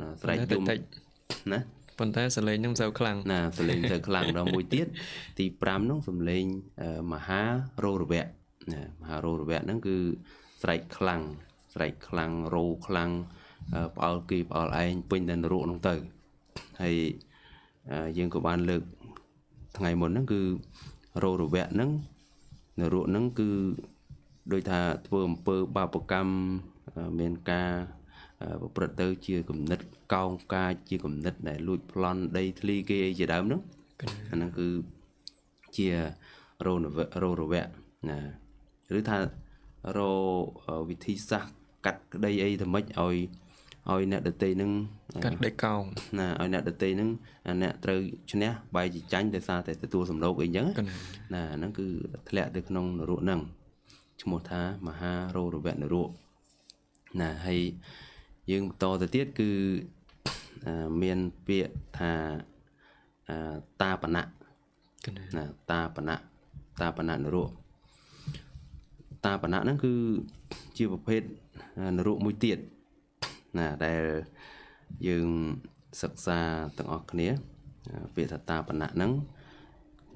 ណាស្រែកយំណាប៉ុន្តែសម្លេងនឹងមិនសូវខ្លាំងណាសម្លេងទៅខ្លាំងដល់មួយទៀតទី5នោះសម្លេងមហារោរវៈណាមហារោរវៈហ្នឹងគឺស្រែកខ្លាំងស្រែកខ្លាំងរោខ្លាំងផ្អល់គេផ្អល់ឯងពេញតែនរោហ្នឹងទៅហើយយើងក៏បាន លើកថ្ងៃមុនហ្នឹងគឺរោរវៈហ្នឹងនរោហ្នឹងគឺដោយថាធ្វើអំពើបាបកម្មមានការប្រព្រឹត្តទៅជាគំនិតកោងកាចជាគំនិតដែលលួចប្លន់ដី ធ្លីគេអីជាដើមនោះអាហ្នឹងគឺជារោរោរវៈណាឬថារោវិធីសាស្ត្រកាត់ក្តីអីទៅមិនឲ្យឲ្យអ្នកដតីនឹងកាត់ដេកកោងណាឲ្យអ្នកដតីនឹងអ្នកត្រូវឈ្នះបាយជាចាញ់ដោយសារតែទទួលសំឡូកអីចឹងណាហ្នឹងគឺធ្លាក់ទៅក្នុងនរកហ្នឹងឈ្មោះថាមហារោរវៈនរោណាហើយយើងបន្តទៅទៀតគឺមានពាក្យថាតាបណៈណាតាបណៈតាបណៈនរោតាបណៈហ្នឹងគឺជាប្រភេទនរោមួយទៀតណាដែលយើងសិក្សាទាំងអស់គ្នា ពាក្យថាតាបណៈហ្នឹង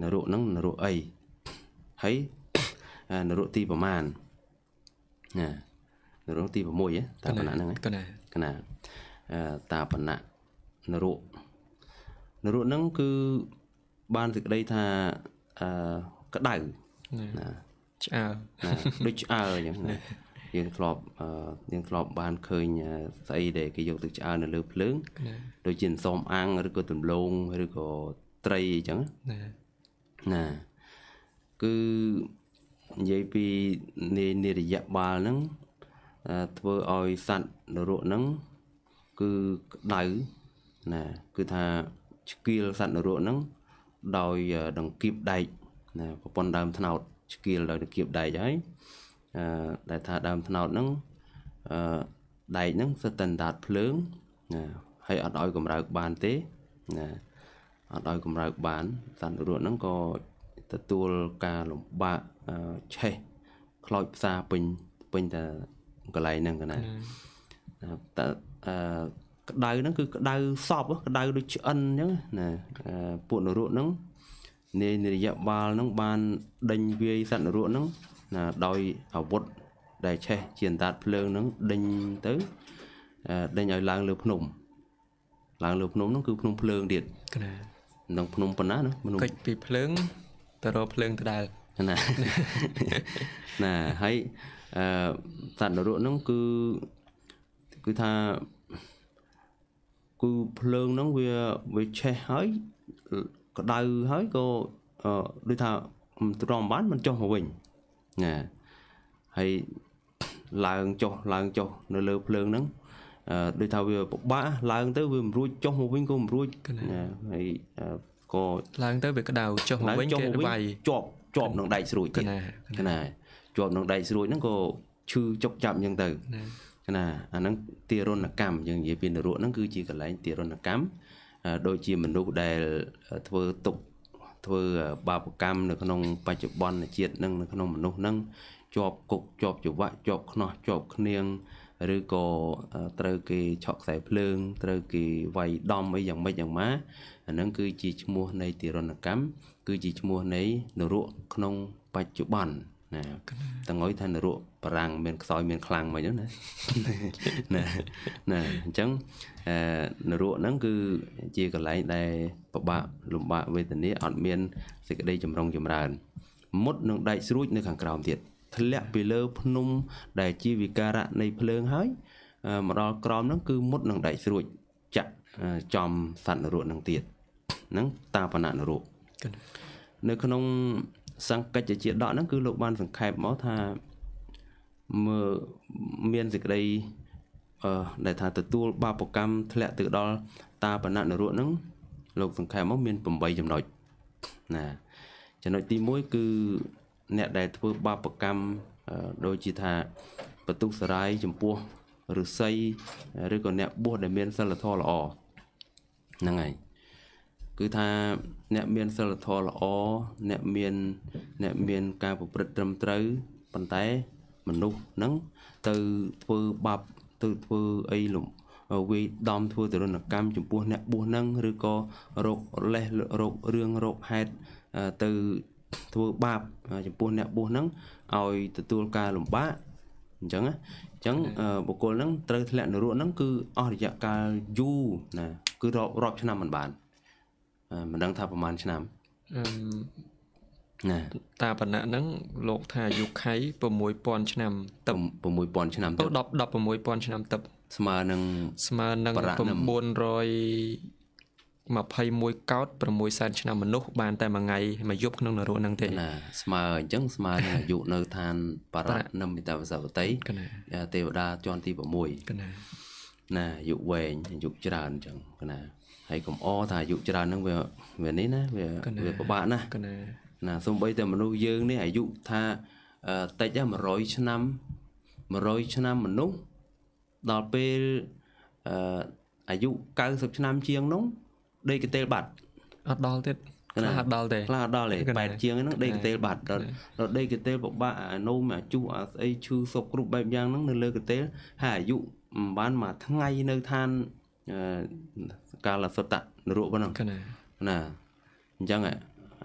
នរោហ្នឹងនរោអីហើយនរកទីប្រមាណណានរកទី6តាបណៈហ្នឹងកណាកណាតាបណៈនរកនរកហ្នឹងគឺបានសេចក្តីថាអឺក្តៅណាឆ្អើដូចឆ្អើអញ្ចឹងណាយើងធ្លាប់យើងធ្លាប់បានឃើញស្អីដែលគេយកទឹកឆ្អើនៅលើភ្លើង ដូចជាសំអាំងឬក៏ដំឡូងឬក៏ត្រីអញ្ចឹងណាគឺនិយាយពីនៃនិរយបាលហ្នឹងធ្វើឲ្យសัตว์នរកហ្នឹងគឺក្តៅណា គឺថាឆ្កៀលសัตว์នរកហ្នឹងដោយដង្គៀបដែកណាប្រព័ន្ធដើមថ្នោតឆ្កៀលដោយដង្គៀបដែកហើយអឺដែលថាដើមថ្នោតហ្នឹងអឺដែកហ្នឹងសិតតែដាតភ្លើងណាហើយអត់ឲ្យ កម្រើកបានទេណាអត់ឲ្យកម្រើកបានសัตว์នរកហ្នឹងក៏ទទួលការលំបាកឆេះខ្លោចផ្សារពេញពេញតែកន្លែងហ្នឹងកណាតែក្តៅហ្នឹងគឺក្តៅសពក្តៅដូចឆ្អិនអញ្ចឹងណាពួកនរកហ្នឹងនាយនរយបាលហ្នឹងបានដេញវាយសត្វនរកហ្នឹងណាដោយអាវុធដែលឆេះជាអន្តាតភ្លើងហ្នឹងដេញទៅ ដេញឲ្យឡើងលើ ភ្នំឡើងលើភ្នំហ្នឹងគឺភ្នំភ្លើងទៀតណានឹងភ្នំប៉ុណ្ណាណាភ្នំកិច្ចពីភ្លើងទៅរកភ្លើងដដែលណាណាហើយអឺសត្វនរកហ្នឹងគឺគឺថាគឺភ្លើងហ្នឹងវាវាឆេះហើយក្តៅហើយក៏ដូចថាទ្រាំបានមិនចុះមកវិញណាហើយឡើងចុះឡើងចុះនៅលើភ្លើងហ្នឹងអឺដូចថាវាពិបាកឡើងទៅវាមិនរួចចុះមកវិញក៏មិនរួចណាហើយក៏ឡើងទៅវាក្តៅចុះមកវិញគេវាយជាប់ជាប់នឹងដែកស្រួយទៀតណាជាប់នឹងដែកស្រួយហ្នឹងក៏ឈឺចុកចាប់អញ្ចឹងទៅណាអាហ្នឹងទារុណកម្មយើងនិយាយពីនរកហ្នឹងគឺជាកន្លែងទារុណកម្មដូចជាមនុស្សដែលធ្វើទុកធ្វើបាបកម្មនៅក្នុង បច្ចុប្បន្នជាតិនឹងនៅក្នុងមនុស្សនឹងជាប់គុកជាប់ច្បាក់ជាប់ខ្នោះជាប់គ្នាងឬក៏ត្រូវគេឆក់ខ្សែភ្លើងត្រូវគេវាយដំអីយ៉ាងម៉េចយ៉ាងម៉ាអាហ្នឹងគឺជាឈ្មោះ នៃទិរណកម្មគឺជាឈ្មោះនៃនរកក្នុងបច្ចុប្បន្នណាទាំងឲ្យថានរកបរាំងមានខ្សោយមានខ្លាំងមិនហ្នឹងណាណាអញ្ចឹងអឺនរកហ្នឹងគឺជាកន្លែងដែលពិបាកលំបាកវេទនាអត់មានសេចក្តី ចម្រុងចម្រើន មុតនឹងដែកស្រួចនៅខាងក្រោមទៀតធ្លាក់ពីលើភ្នំដែលជាវិការៈនៃភ្លើងហើយមកដល់ក្រោមហ្នឹងគឺមុតនឹងដៃស្រួចចាក់ចំសត្វនរកនឹងទៀតហ្នឹងតាបណៈនរកនៅក្នុងសង្កិច្ចជាដកហ្នឹងគឺលោកបានសង្ខេបមកថាមើមានសេចក្តីអឺដែលថាទទួល បាបកម្មធ្លាក់ទៅដល់តាបណៈនរកហ្នឹងលោកសង្ខេបមកមាន8ចំណុចណាចំណុចទី1គឺអ្នកដែលធ្វើបាបកម្មដូចជាថាបទុសរាយចំពោះឫសីឬក៏អ្នកបុស្សដែលមានសិលធម៌ល្អហ្នឹងហើយគឺថាអ្នកមានសិលធម៌ល្អអ្នកមានអ្នកមានការប្រព្រឹត្តត្រឹមត្រូវ ប៉ុន្តែមនុស្សហ្នឹងទៅធ្វើបាបទៅធ្វើអីលំវាយដំធ្វើទរណកម្មចំពោះអ្នកបុស្សហ្នឹងឬក៏រោគលេះរោគរឿងរោគហេតុទៅធ្វើបាបចំពោះអ្នកបួសហ្នឹងឲ្យទទួលការលំបាកអញ្ចឹងណាអញ្ចឹងបុគ្គលហ្នឹងត្រូវធ្លាក់នរកហ្នឹងគឺអស់រយៈកាលយូរណាគឺរាប់រាប់ឆ្នាំមិនបានមិនដឹងថាប្រហែលឆ្នាំណាតាបណៈហ្នឹងលោកថាយុខៃ6000ឆ្នាំតឹប6000ឆ្នាំតឹប10 16000ឆ្នាំតឹបស្មើនឹងស្មើនឹង900 21កោត6សែនឆ្នាំមនុស្សបានតែមួយថ្ងៃមួយយប់ក្នុងនរកនឹងទេណាស្មើអញ្ចឹងស្មើនឹងអាយុនៅឋានបរណមិតវសវតីទេវតាជាន់ទី6កណាណាអាយុវែងអាយុច្រើនអញ្ចឹងកណាហើយកុំអថាអាយុច្រើនហ្នឹងវាវានេះណាវាវាពិបាកណាកណាណាសំបីតែមនុស្សយើងនេះអាយុថាតិច100ឆ្នាំ100ឆ្នាំមនុស្សដល់ពេលអាយុ90ឆ្នាំជាងនោះដេកកន្ទេលបាត់អត់ដល់ទៀតខ្លះអត់ដល់ទេខ្លះអត់ដល់ទេបែបជាងហ្នឹងដេកកន្ទេលបាត់ដល់ដេកកន្ទេលពិបាកអានោមអាជុះអាស្អីឈឺសពគ្រប់បែបយ៉ាងហ្នឹងនៅលើកន្ទេលហើយអាយុមិនបានមួយថ្ងៃនៅឋានកាលសតៈនរកប៉ុណ្ណឹងណាអញ្ចឹង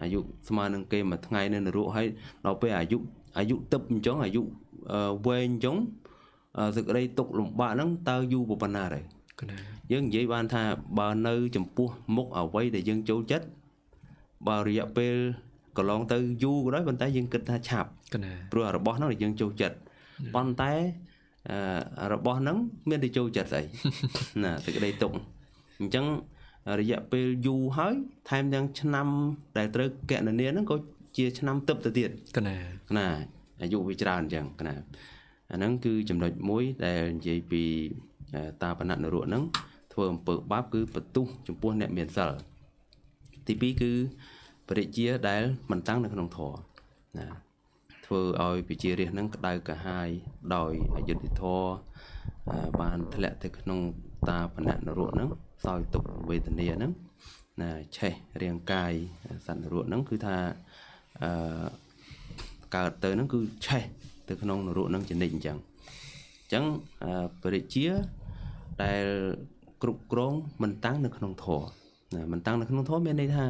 អាយុស្មើនឹងគេមួយថ្ងៃនៅនរកហើយដល់ពេលអាយុអាយុទឹកអញ្ចឹងអាយុវែងអញ្ចឹងសេចក្តីទុកលំបាកហ្នឹងតើយូរប៉ុណ្ណាដែរយើងនិយាយបានថាបើនៅ ចំពោះមុខអ្វីដែលយើងចូលចិត្តបើរយៈពេលកន្លងទៅយូរក៏ដោយប៉ុន្តែយើងគិតថាឆាប់ព្រោះរបស់ហ្នឹងយើងចូលចិត្តប៉ុន្តែរបស់ហ្នឹងមានតែចូលចិត្តស្អីណាសេចក្តីទុកអញ្ចឹងរយៈពេលយូរហើយ ថែមទាំងឆ្នាំដែលត្រូវកណនាហ្នឹងក៏ជាឆ្នាំទឹកទៅទៀតកណាណាអាយុវាច្រើនអញ្ចឹងកណាអាហ្នឹងគឺចំណុចមួយដែលនិយាយពីតាបណនរៈហ្នឹងធ្វើអំពើបាបគឺបន្ទុះចំពោះអ្នកមានសិលទី2គឺបរិជាដែលមិនតាំងនៅក្នុងធម៌ណាធ្វើឲ្យពជារិះហ្នឹងក្តៅកាហាយដោយអយុត្តិធម៌បានធ្លាក់ទៅក្នុង តាបណនរៈហ្នឹងសោយទុក្ខវេទនាហ្នឹងណាឆេះរាងកាយសន្តិរៈហ្នឹងគឺថាអឺកើតទៅហ្នឹងគឺឆេះទៅក្នុងនរៈហ្នឹងចនិចអញ្ចឹងអញ្ចឹងបរិជាដែលគ្រប់គ្រងមិនតាំងនៅក្នុងធរណាមិនតាំងនៅក្នុងធរមានន័យថា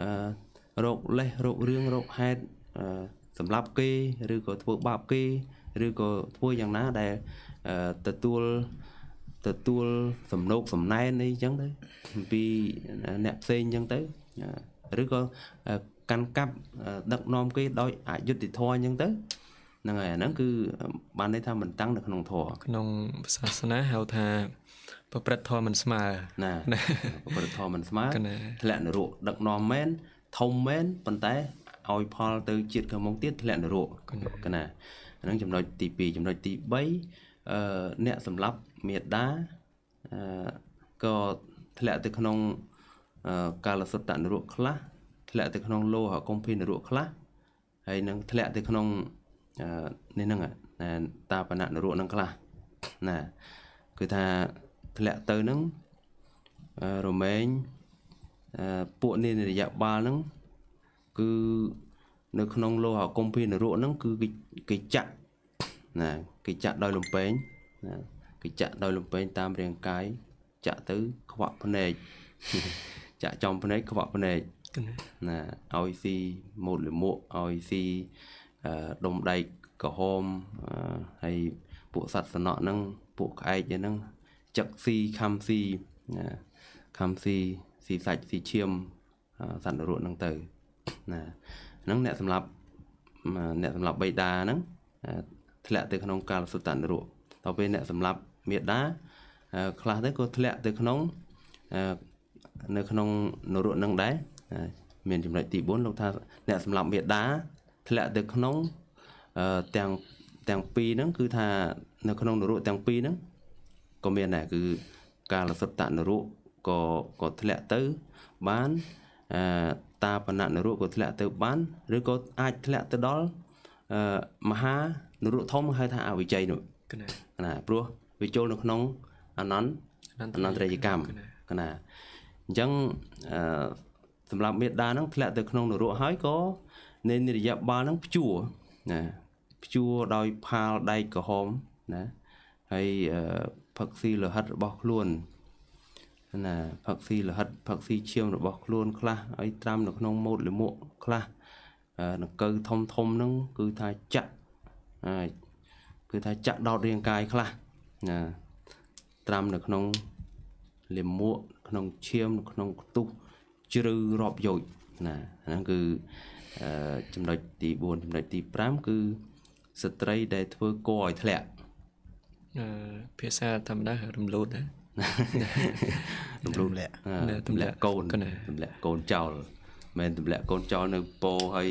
អឺរោគលេះរោគរឿងរោគហេតុអឺសម្រាប់គេឬក៏ធ្វើបាបគេឬក៏ធ្វើយ៉ាងណាដែលទទួលទទួលសំណោកសំណែនអីចឹងទៅពីអ្នកផ្សេងចឹងទៅឬក៏កាន់កាប់ដឹកនាំគេដោយអយុត្តិធម៌ចឹងទៅហ្នឹងហើយអាហ្នឹងគឺបានន័យថាមិនតាំងនៅក្នុងធម៌ក្នុងសាសនាហៅថាប្រព្រឹត្តធម៌មិនស្មើណាប្រព្រឹត្តធម៌មិនស្មើធ្លាក់នរកដឹកនាំមែនធំមែនប៉ុន្តែឲ្យផល ទៅ ជាតិខាងមុខទៀតធ្លាក់នរកកណាអាហ្នឹងចំណុចទី2ចំណុចទី3អឺអ្នកសម្លាប់មេដាអឺក៏ធ្លាក់ទៅក្នុងកាលសុត្តនរកខ្លះធ្លាក់ទៅក្នុងលោហកុំភីនរកខ្លះហើយនឹងធ្លាក់ទៅក្នុងនេះហ្នឹងណាតាបណៈនរៈហ្នឹងខ្លះណាគឺថាធ្លាក់ទៅហ្នឹងរមែងពួកនេះរយៈបាលហ្នឹងគឺនៅ ក្នុងលោហៈគំភីនរៈហ្នឹងគឺគេចាក់ណាគេចាក់ដោយលំពេងណាគេចាក់ដោយលំពេងតាមរាងកាយចាក់ទៅខ្វក់ភ្នែកចាក់ចំភ្នែកខ្វក់ភ្នែកណាឲ្យស៊ីម៉ូតលិមួកឲ្យស៊ីដុំដែកក្រហមហើយពួកសត្វសណក់ហ្នឹងពួកក្អែកហ្នឹងចឹកស៊ីខំស៊ីខំស៊ីស៊ីសាច់ស៊ីឈាមសត្វនរកហ្នឹងទៅណាហ្នឹងអ្នកសម្រាប់អ្នកសម្រាប់បេតាហ្នឹងធ្លាក់ទៅក្នុងកាលសុតនរកតទៅពេលអ្នកសម្រាប់មេដាខ្លះទៅក៏ធ្លាក់ទៅក្នុងនៅក្នុងនរកនឹងដែរមានចំណុចទី4លោកថាអ្នកសម្រាប់មេដាធ្លាក់ទៅក្នុងទាំងទាំងពីរហ្នឹង គឺថានៅក្នុងនរកទាំងពីរហ្នឹងក៏មានដែរគឺកាលសុតនរកក៏ក៏ធ្លាក់ទៅ បានតាបណនរកក៏ធ្លាក់ទៅបានឬក៏អាចធ្លាក់ទៅដល់មហា នរកធំហៅថាអវិជ័យនោះណាព្រោះវាចូលនៅក្នុងអនន្តអនន្តរយកម្មណាអញ្ចឹងសម្រាប់មេដាហ្នឹងធ្លាក់ទៅក្នុងនរកហើយក៏នៃនិរយបាលហ្នឹងព្យួរណាព្យួរដោយផាលដែកក្រហមណាហើយផឹកស៊ីលោហិតរបស់ខ្លួនណាផឹកស៊ីលោហិតផឹកស៊ីឈាម របស់ខ្លួនខ្លះឲ្យត្រាំនៅក្នុងម៉ូតលិមួកខ្លះដង្កូវធំធំហ្នឹងគឺថាចាក់គឺថាចាក់ដោតរាងកាយខ្លះណាត្រាំនៅក្នុងលិមួក ក្នុងឈាមក្នុងខ្ទុះជ្រៅរាប់យោជណាហ្នឹងគឺចំណុចទី4ចំណុចទី5គឺស្ត្រីដែលធ្វើគោឲ្យធ្លាក់ភាសាធម្មតារំលោតណារំលោតលាក់ទម្លាក់កូនទម្លាក់កូនចោលមែនទម្លាក់កូនចោលនៅពោហើយ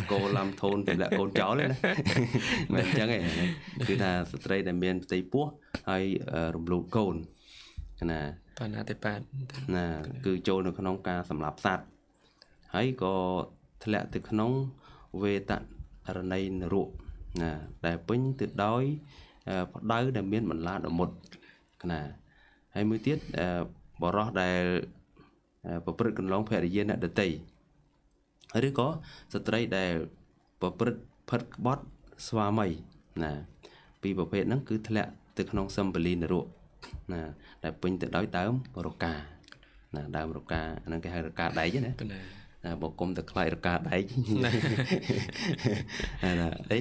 ស្គរឡាំធូនទម្លាក់កូនចោលណាមែនអញ្ចឹងឯងគឺថាស្ត្រីដែលមានផ្ទៃពោះហើយរំលោភកូនណាបណ្ណាតិបាទណា គឺចូលនៅ ក្នុងការសម្លាប់សត្វហើយក៏ធ្លាក់ទៅក្នុងវេតរណីនរៈណាដែលពេញទៅដោយផ្ដៅដែលមានបន្លាដមុតណាហើយមួយទៀតបរោះដែលប្រព្រឹត្តកន្លងភរិយាអ្នកដតីឬក៏ស្ត្រីដែលប្រព្រឹត្តផិតក្បត់ស្វាមីណាពីប្រភេទហ្នឹងគឺធ្លាក់ទៅក្នុងសម្បលីនរៈណាដែលពេញទៅដោយដើមរកាណាដើមរកាហ្នឹងគេហៅរកាដែកណាបើគុំតែខ្លាចរកាដែកណាអី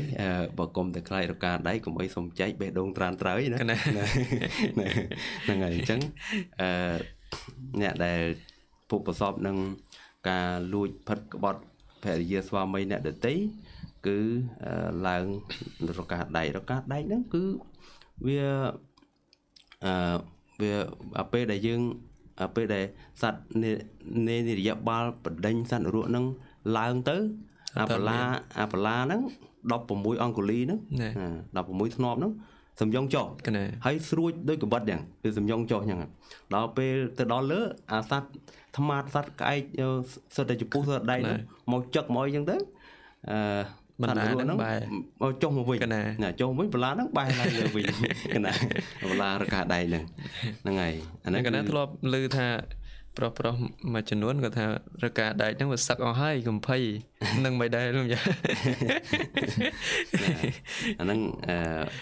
បើគុំតែខ្លាចរកាដែកកុំអីសុំចែកបេះដូងត្រានត្រើយណាហ្នឹងហើយអញ្ចឹងអឺអ្នកដែលពុកប្រសពនឹងការលួចផិតក្បត់ភរិយាស្វាមីអ្នកដតីគឺឡើងរកាដែករកាដែកហ្នឹងគឺវាអឺវាពេលដែលយើងពេលដែលសត្វនេនរយបាលបដិញសត្វរក់ហ្នឹងឡើងទៅអាបឡាអាបឡាហ្នឹង16អង្គូលីហ្នឹង16ធ្នាប់ហ្នឹងសំយងចុះហើយស្រួចដូចកបិតយ៉ាងគឺសំយងចុះយ៉ាងដល់ពេលទៅដល់លើ អាសត្វថ្មាតសត្វក្អែកសុទ្ធតែចំពោះសុទ្ធតែដៃមកចឹកមកអីចឹងទៅអឺបណ្ណាហ្នឹងបែរចុះមកវិញណាចុះមកវិញបលាហ្នឹងបែរឡើងលើវិញណាបលារកាដៃហ្នឹងហ្នឹងហើយអាហ្នឹងកណាធ្លាប់ឮថាប្រុសប្រុសមួយចំនួនគាត់ថារកាដែកហ្នឹងវាសឹកអស់ហើយកំភៃនឹងមិនដែរខ្ញុំយ៉ាអាហ្នឹង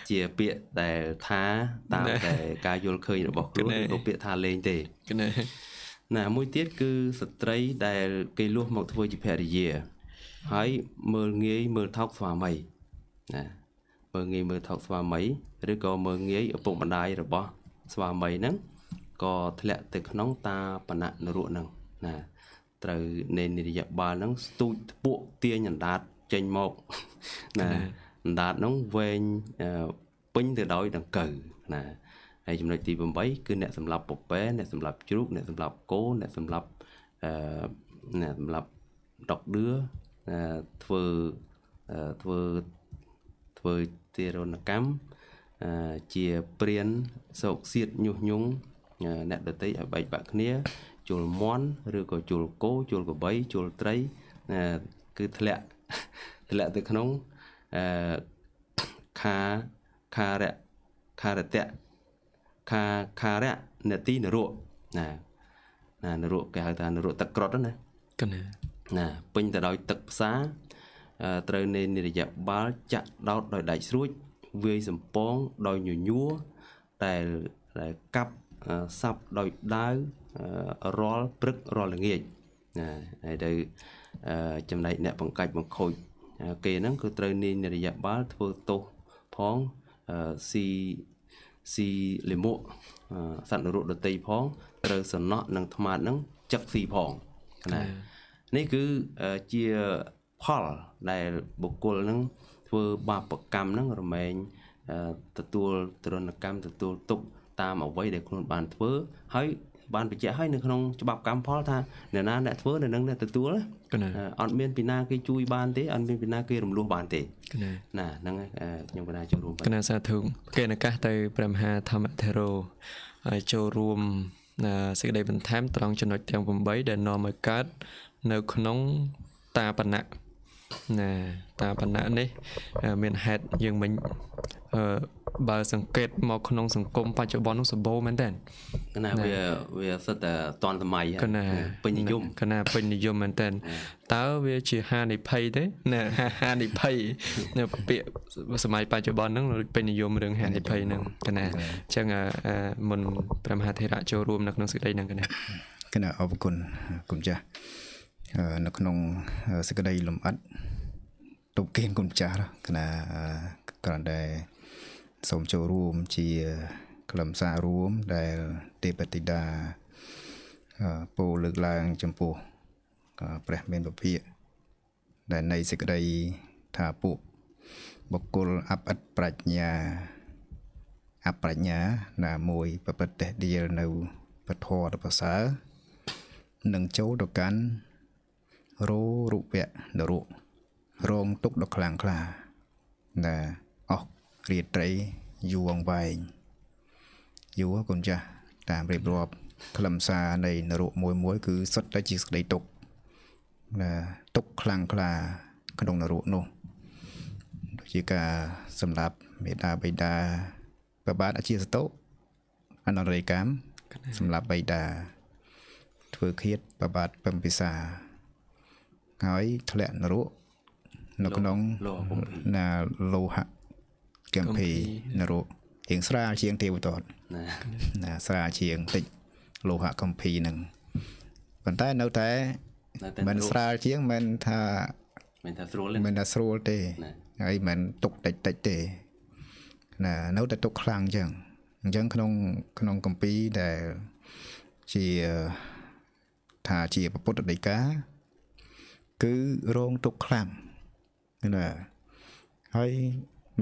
ជាពាក្យដែលថាតាមតែការយល់ឃើញរបស់ខ្លួនទៅពាក្យថាលេងទេណា មួយទៀតគឺស្ត្រី ដែលគេលួសមកធ្វើជាភរិយាហើយមើលងាយមើលថោកស្វាមីណាមើលងាយមើលថោកស្វាមីឬក៏មើលងាយឪពុកម្ដាយរបស់ ស្វាមីហ្នឹងក៏ធ្លាក់ទៅក្នុងតាបណៈនរៈហ្នឹងណា ត្រូវនៃនិយបាលហ្នឹងស្ទូចធ្ពក់ទាញអណ្ដាតចេញមកណាអណ្ដាតហ្នឹងវែងពេញទៅដោយដង្កូវណាហើយចំណុចទី8គឺអ្នកសម្រាប់ពពែអ្នកសម្រាប់ជ្រូកអ្នកសម្រាប់គោអ្នកសម្រាប់អឺអ្នកសម្រាប់ដកដឿធ្វើធ្វើធ្វើទារុណកម្មជាព្រានសោកសៀតញុះញង់អ្នកដតីឲ្យបែកបាក់គ្នាជុលមន់ឬក៏ជុលគោជុលកបីជុលត្រីគឺធ្លាក់ធ្លាក់ទៅក្នុងខាខារៈខារតៈខាខារៈនទីនរៈណាណានរៈគេហៅថានរៈទឹកក្រត់ណាកណ្ណាណាពេញទៅដោយទឹកផ្សាត្រូវនៃនិរយបាលចាក់ដោតដោយដាច់ស្រួចវាយសំពងដោយញញួរដែលដែលកាប់សាប់ដោយដាវរាល់ព្រឹករាល់ល្ងាចណាហើយទៅចំណែកអ្នកបង្កាច់បង្ខូចគេហ្នឹងគឺត្រូវនាយនិរយបាលធ្វើទោសផងស៊ីស៊ីលិមុកសត្វនរកដតីផង ត្រូវសំណក់នឹងថ្មាតហ្នឹងចឹកស៊ីផងណានេះគឺជាផលដែលបុគ្គលនឹងធ្វើបាបកម្មនឹងរមែងទទួលទរណកម្មទទួលទុកតាមអ្វីដែលខ្លួនបានធ្វើ ហើយបានបញ្ជាក់ហើយនៅក្នុងច្បាប់កម្មផលថាអ្នកណាអ្នកធ្វើនៅនឹងអ្នកទទួលអត់មានពីណាគេជួយបានទេអត់មានពីណាគេរំលោះបានទេណាហ្នឹងខ្ញុំកណាចូលរួមកណាសាធុងគេនកាសទៅព្រះមហាធម្មថេរោចូលរួមសេចក្តីបន្ថែមត្រង់ចំណុចទាំង8ដែលនាំឲ្យកើតនៅក្នុងតាបណៈណាតាបណៈនេះមានហេតុយើងមិញបើសង្កេតមកក្នុងសង្គមបច្ចុប្បន្ននោះសម្បូរមែនតើគណៈវាវាសិតតែតនសម័យគណៈពេញនិយមគណៈពេញនិយមមែនតើតើវាជាហានិភ័យទេណាហានិភ័យនៅពាក្យសម័យបច្ចុប្បន្នហ្នឹងពេញនិយមរឿងហានិភ័យហ្នឹងគណៈអញ្ចឹងមុនព្រះមហាធិរៈចូលរួមនៅក្នុងសេចក្តីហ្នឹងគណៈគណៈអរគុណគុំចាស់នៅក្នុងសេចក្តីលំអិតតុបគេងគុណចាស់គណៈគ្រាន់តែសូមចូលរួមជា ក្លឹមសាររួមដែលទេពតិតាពោលើកឡើងចំពោះព្រះមានពភាកដែលនៃសេចក្តីថាពួកបុគ្គលអបអិតប្រាជ្ញាអប្រាជ្ញា ណាមួយប្រព្រឹត្តទេដៀលនៅពធរប្រសើរនឹងចូលទៅកាន់រោរូបៈនរុរងទុកដ៏ខ្លាំងក្លាណាអស់រាត្រីយូរអង្វែងយូរកូនចាស់តាមរៀបរាប់ខ្លឹមសារនៃនរុមួយមួយគឺសុទ្ធតែជាសក្តីទុកណាទុកខ្លាំងក្លា ក្នុងនរុនោះដូចជាការសម្រាប់មេដាបៃតាបបាទអជាសតុអនរិកម្មសម្រាប់បៃតា ធ្វើឃាតបបាទពំពិសាហើយធ្លាក់នរកនៅក្នុងណាលោហៈកម្ភីនរករៀងស្រាលជាងទេវទត្តណាស្រាលជាងតិចលោហៈកម្ភីនឹងប៉ុន្តែនៅតែមិនស្រាលជាងមិនថាមិនថាស្រួលទេមិនថាស្រួលទេហើយមិនទុកតិចតិចទេ ណា នៅតែទុកខ្លាំងចឹងអញ្ចឹងក្នុងក្នុងកម្ពីដែលជាថាជាពុទ្ធដីកាគឺរងទុកខ្លាំងណាហើយ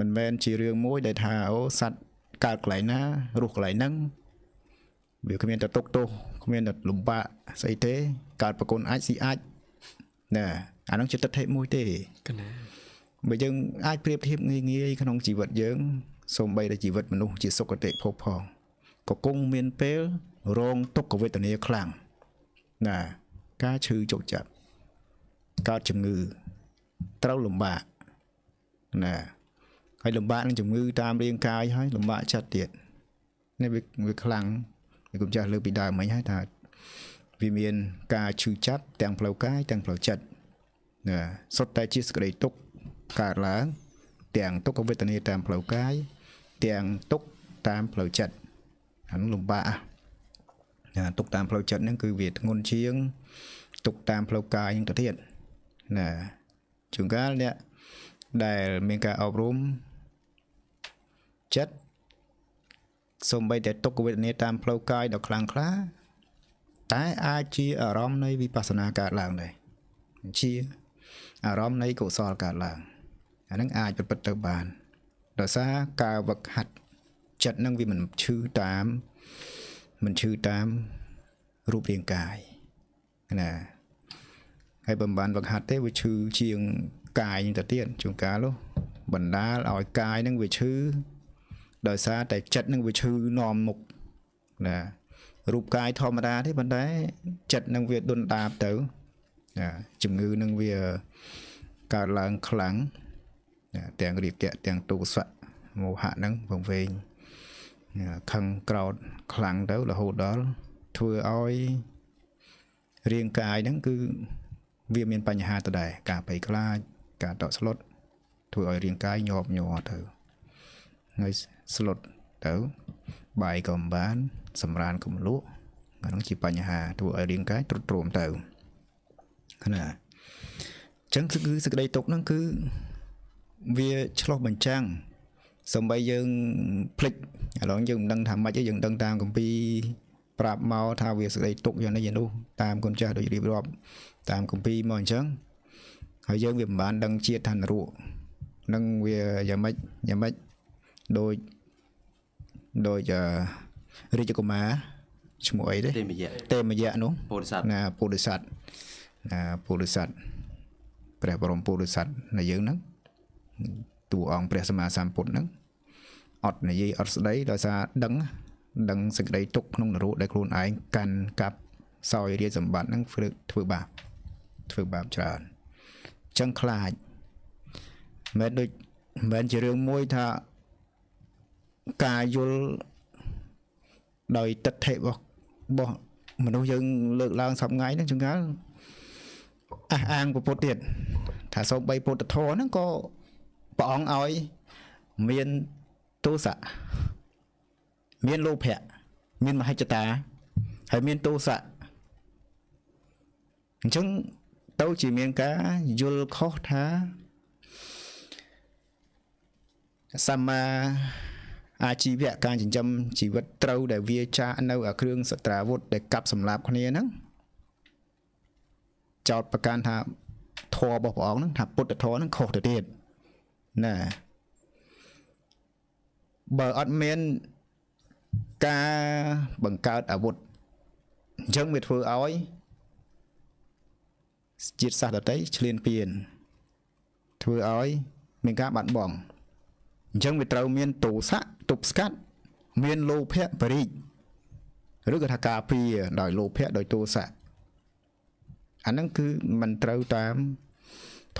មិនមែនជារឿងមួយ ដែលថាអូសัตว์កើតកន្លែងណារស់កន្លែងហ្នឹងវាគ្មានតែទុកទោសគ្មានតែលំបាកស្អីទេ កើតប្រគុណអាចស៊ីអាចណាអាហ្នឹងជាទិដ្ឋិមួយទេកណាបើយើង អាចប្រៀបធៀបងាយងាយក្នុងជីវិតយើងសូម្បីតែជីវិតមនុស្សជាសុគតិភពផងក៏គង់មានពេល រងទុក្ខវេទនាខ្លាំងណាការឈឺជោគចិត្តកើតជំងឺត្រូវលំបាកណាហើយលំបាកនឹងជំងឺតាមរាងកាយហើយលំបាកចិត្តទៀតនេះវាខ្លាំងវាគុំចាស់លើពីដើមមិញហើយថាវាមានការឈឺចាប់ទាំងផ្លូវកាយទាំងផ្លូវចិត្តណាសុទ្ធតែជាសក្តីទុកកើតឡើង ទាំងទុក្ខវេទនាតាមផ្លូវកាយទាំងទុក្ខតាមផ្លូវចិត្តអានោះលំបាកណាទុក្ខតាម ផ្លូវចិត្តហ្នឹងគឺវាធ្ងន់ជាងទុក្ខតាមផ្លូវកាយហ្នឹងទៅទៀតណាជួនកាលអ្នកដែលមានការអប់រំចិត្តសំបីតែទុក្ខវេទនាតាមផ្លូវកាយដ៏ខ្លាំងក្លាតែអាចជាអារម្មណ៍នៃវិបស្សនាកើតឡើងដែរជាអារម្មណ៍នៃកុសលកើតឡើងអានឹងអាចប្រព្រឹត្តទៅបានដោយសារការវឹកហាត់ចិត្តនឹងវាមិនឈឺតាមមិនឈឺតាមរូបរាងកាយណាហើយបើមិនបានវឹកហាត់ទេវាឈឺជាងកាយទៅទៀតជួនកាលនោះបណ្ដាលឲ្យកាយនឹងវាឈឺដោយសារតែចិត្តនឹងវាឈឺនាំមុខណារូបកាយធម្មតាទេប៉ុន្តែចិត្តនឹងវាដុនដាបទៅណាជំងឺនឹងវាកើតឡើងខ្លាំងណាទាំងរាគៈទាំងទុសៈមោហៈនឹងវង្វេងខឹងក្រោតខ្លាំងទៅរហូតដល់ធ្វើឲ្យរាងកាយហ្នឹងគឺវាមានបញ្ហាទៅដែរការភ័យខ្លាចការដកស្លុតធ្វើឲ្យរាងកាយញាប់ញ័រទៅហើយស្លុតទៅបាយក៏មិនបាន សម្រានក៏មិនលក់អានោះជាបញ្ហា ធ្វើឲ្យរាងកាយទ្រុឌទ្រោមទៅណាអញ្ចឹងគឺសេចក្តីទុកហ្នឹងគឺវាឆ្លោះបញ្ចាំងសំបីយើងភ្លេចឥឡូវយើងមិនដឹងថាម៉េចទេយើងដឹងតាមគម្ពីរប្រាប់មកថាវាសេចក្តីទុកយ៉ាងនេះយ៉ាងនោះតាមកូនចាស់ដូចរៀបរាប់តាមគម្ពីរមកអញ្ចឹងហើយយើងវាមិនបាន ដឹងជាតិឋានរੂនឹងវាយ៉ាងម៉េចយ៉ាងម៉េចដូចដូចរាជកុមារឈ្មោះអីទេទេមយៈទេមយៈនោះពុទ្ធស័តណាពុទ្ធស័តណាពុទ្ធស័តព្រះបរមពុទ្ធស័តនៃយើងហ្នឹងតួអង្គព្រះសម្មាសម្ពុទ្ធហ្នឹងអត់និយាយអត់ស្ដីដោយសារដឹង ដឹងសេចក្តីទុកក្នុងនរោដែលខ្លួនឯងកាន់កាប់សោយរាជសម្បត្តិហ្នឹងធ្វើធ្វើបាបធ្វើបាបច្រើនអញ្ចឹងខ្លាចមិនដូចមិនជារឿងមួយថាការយល់ដោយទិដ្ឋិរបស់របស់មនុស្សយើង លើកឡើងសពថ្ងៃហ្នឹងចង្កល់អះអាងពុទ្ធទៀតថាសូម្បីពុទ្ធធម៌ហ្នឹងក៏ព្រះអង្គឲ្យ មានទោសៈមានលោភៈមានមហិច្ឆតា ហើយមានទោសៈអញ្ចឹងទៅជាមានការយល់ខុសថាសម្មាអាជីវៈការចិញ្ចឹមជីវិតត្រូវដែលវាចាកនៅអាគ្រឿងសត្រាវុធដែលកាប់សម្លាប់គ្នាហ្នឹងចោតប្រកាន់ថាធម៌របស់ព្រះអង្គហ្នឹងថាពុទ្ធធម៌ហ្នឹងខុសទៅទៀតណាបើអត់មានការបង្កើតអាវុធអញ្ចឹងវាធ្វើឲ្យជាតិសាសន៍ដតីឆ្លៀនពៀនធ្វើឲ្យមានការបាត់បង់អញ្ចឹងវាត្រូវមានទោសៈទប់ស្កាត់មានលោភៈបរិជ្ជឬក៏ថាការពារដោយលោភៈដោយទោសៈអាហ្នឹងគឺมันត្រូវតាម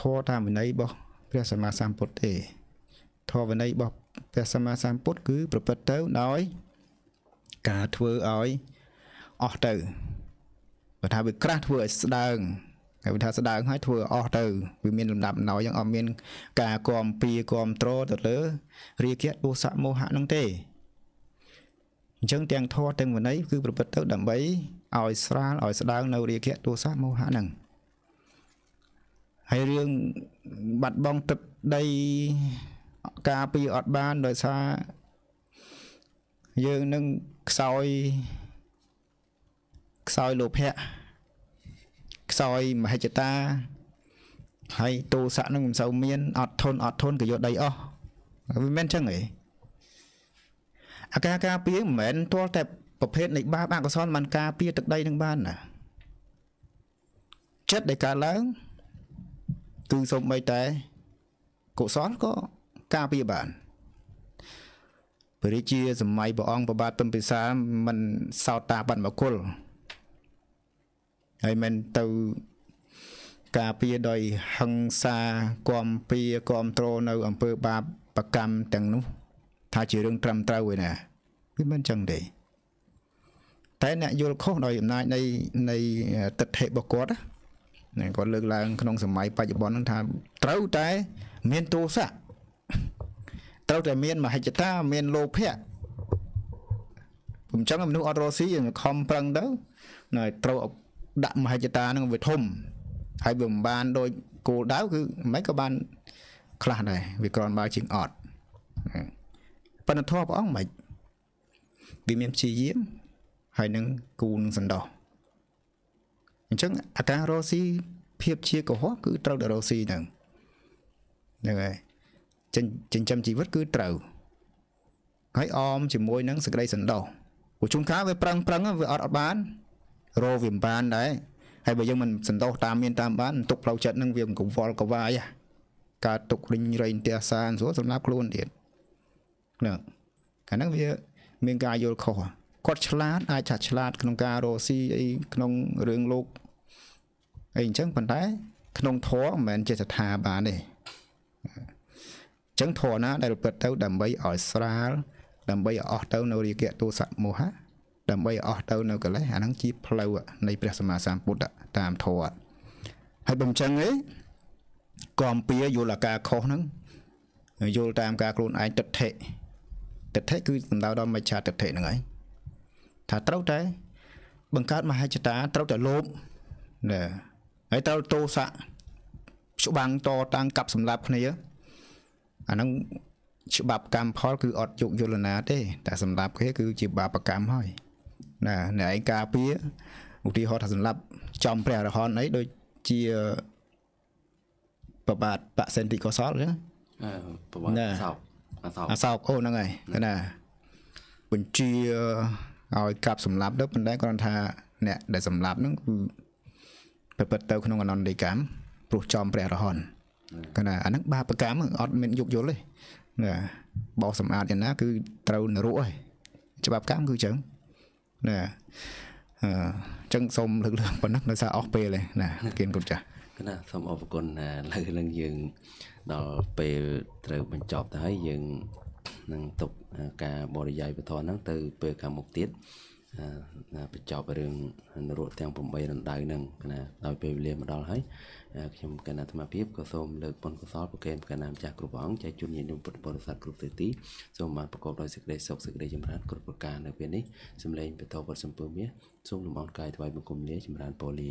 ធម៌តាមវិន័យរបស់ព្រះសម្មាសម្ពុទ្ធទេធម៌វិន័យរបស់ព្រះសម្មាសម្ពុទ្ធគឺប្រព្រឹត្តទៅដោយការធ្វើឲ្យអស់ទៅបើថាវាក្រាស់ធ្វើឲ្យស្ដើងហើយវាថាស្ដើងហើយធ្វើអស់ទៅវាមានលំដាប់ណោយ៉ាងអត់មាន ការគំពីគំត្រទៅលើ រាគៈទោសៈមោហៈនឹងទេអញ្ចឹងទាំងធម៌ទាំងវិន័យគឺប្រព្រឹត្តទៅ ដើម្បីឲ្យស្រាលឲ្យស្ដើងនៅ រាគៈទោសៈមោហៈនឹងហើយរឿងបាត់បង់ទឹកដីការពីអត់បាន ដោយសារយើងនឹងខ្សោយខ្សោយលោភៈសោយមហិច្ឆតាហើយទោសៈនឹងមិនសូវមានអត់ធន់អត់ធន់ក៏យកដីអស់វាមិនចឹងទេអាការការពារមិនមែនទាល់តែប្រភេទនៃបាបអកុសលមិនការពារទឹកដីនឹងបានណាចិត្តដែលកើតឡើងគឺសូម្បីតែកុសលក៏ការពារបានព្រះរាជាសម័យព្រះអង្គប្របាទពំពិសាមិនសោតតាបានមកគុលហើយមិនទៅការពារដោយហិង្សាគំពីគំត្រូលនៅអំពើបាបប្រកម្មទាំងនោះ ថាជារឿងត្រឹមត្រូវឯណាវាមិនចឹងទេតែអ្នកយល់ខុសដោយ អំណាចនៃនៃទិដ្ឋិរបស់គាត់គាត់លើកឡើងក្នុងសម័យបច្ចុប្បន្នហ្នឹងថាត្រូវតែមានទោសៈត្រូវតែមានមហិច្ឆតាមានលោភៈខ្ញុំចឹងមនុស្សអត់រស់ស៊ីខំប្រឹងទៅណែត្រូវដាក់មហិច្ឆតានឹងវាធំហើយវាមិនបានដូចគោលដៅគឺមិនក៏បាន ខ្លះដែរវាក្រនបើជាងអត់ប៉ុន្តែធម៌ព្រះអង្គមិនវាមានព្យាយាម ហើយនឹងគូនឹងសន្តោសអញ្ចឹងអាការរោស៊ីភាពជាកុហកគឺត្រូវដល់រោស៊ីហ្នឹងហ្នឹងហើយចិញ្ចឹមជីវិតគឺត្រូវហើយអមជាមួយនឹងសេចក្តីសន្តោសព្រោះជួនកាលវាប្រឹងប្រឹងវាអត់អត់បានរោវាមិនបានដែរហើយបើយើងមិនសន្តោសតាមមានតាមបានទុកផ្លូវចិត្តនឹងវាមិនកង្វល់កវាយកើតទុករិញរែងផ្ទះសានស្រួលសម្រាប់ខ្លួនទៀតណាខាងហ្នឹងវាមានការយល់ខុសគាត់ឆ្លាតអាចថាឆ្លាតក្នុងការរកស៊ីអីក្នុងរឿងលោកអីអញ្ចឹងប៉ុន្តែ ក្នុងធម៌មិនមែនចេះថាបានទេអញ្ចឹងធម៌ណា ដែលពិតទៅ ដើម្បីឲ្យស្រាល ដើម្បីឲ្យអស់ទៅ នៅរាគៈទោសៈមោហៈដើម្បីអស់ទៅនៅកិលេសអាហ្នឹងជាផ្លូវនៃព្រះសម្មាសម្ពុទ្ធតាមធម៌ហើយបំចឹងឯងគាំពៀយល់អាការខុសហ្នឹងយល់តាមការខ្លួនឯងតិដ្ឋិតិដ្ឋិគឺសំដៅដល់មជ្ឈតិដ្ឋិហ្នឹងឯងថាត្រូវតែបង្កើតមហិច្ឆតាត្រូវតែលោភណែហើយត្រូវទោសៈច្បាំងតតាំងកັບសម្លាប់គ្នាអាហ្នឹងច្បាប់កម្មផលគឺអត់យកយលណាទេតែសម្រាប់គេគឺជាបាបកម្មហើយណាអ្នកឯងការពារឧទាហរណ៍ថាសម្រាប់ចំព្រះអរហន្តអីដូចជាប្របាទបសិនតិកុសលអញ្ចឹងប្របាទអសោកអសោកអសោកអូហ្នឹងហើយណាបញ្ជាឲ្យកាប់សម្លាប់ទៅប៉ុន្តែគ្រាន់ថាអ្នក ដែលសម្លាប់ហ្នឹងគឺប្រព្រឹត្តទៅ ក្នុងអនន្តកម្មព្រោះចំព្រះរហន្តគណាអាហ្នឹងបាបកម្មអត់មានយុគយល់ទេណាបោះសម្អាតយ៉ាងណា គឺត្រូវនរោហើយច្បាប់កម្មគឺចឹងណាអឺចឹងសូមលើកឡើងប៉ុណ្ណឹងដោយសារអស់ពេលហើយណាគៀនគុណចាស់ណាសូមអរគុណណាលើនឹងយើងដល់ពេលត្រូវបញ្ចប់ទៅហើយយើងនឹងទុកការបរិយាយបន្តហ្នឹងទៅពេលខាងមុខទៀតណាបញ្ចប់រឿងនរកទាំង8រណ្ដៅហ្នឹងណាដល់ពេលវេលាមកដល់ហើយខ្ញុំកណ្ណាអាត្មាភាពក៏សូមលើកបុណ្យកុសលប្រគេនកណ្ណាម្ចាស់គ្រប់អង្គចែកជូនញាតិញោមពុទ្ធបរិស័ទគ្រប់ទិសទីសូមបានប្រកបដោយសេចក្តីសុខសេចក្តីចម្រើនគ្រប់ប្រការនៅពេលនេះសម្លេងបតោវត្តសម្ពើមាសសូមលំអរកាយថ្វាយបង្គំលាចម្រើនពលា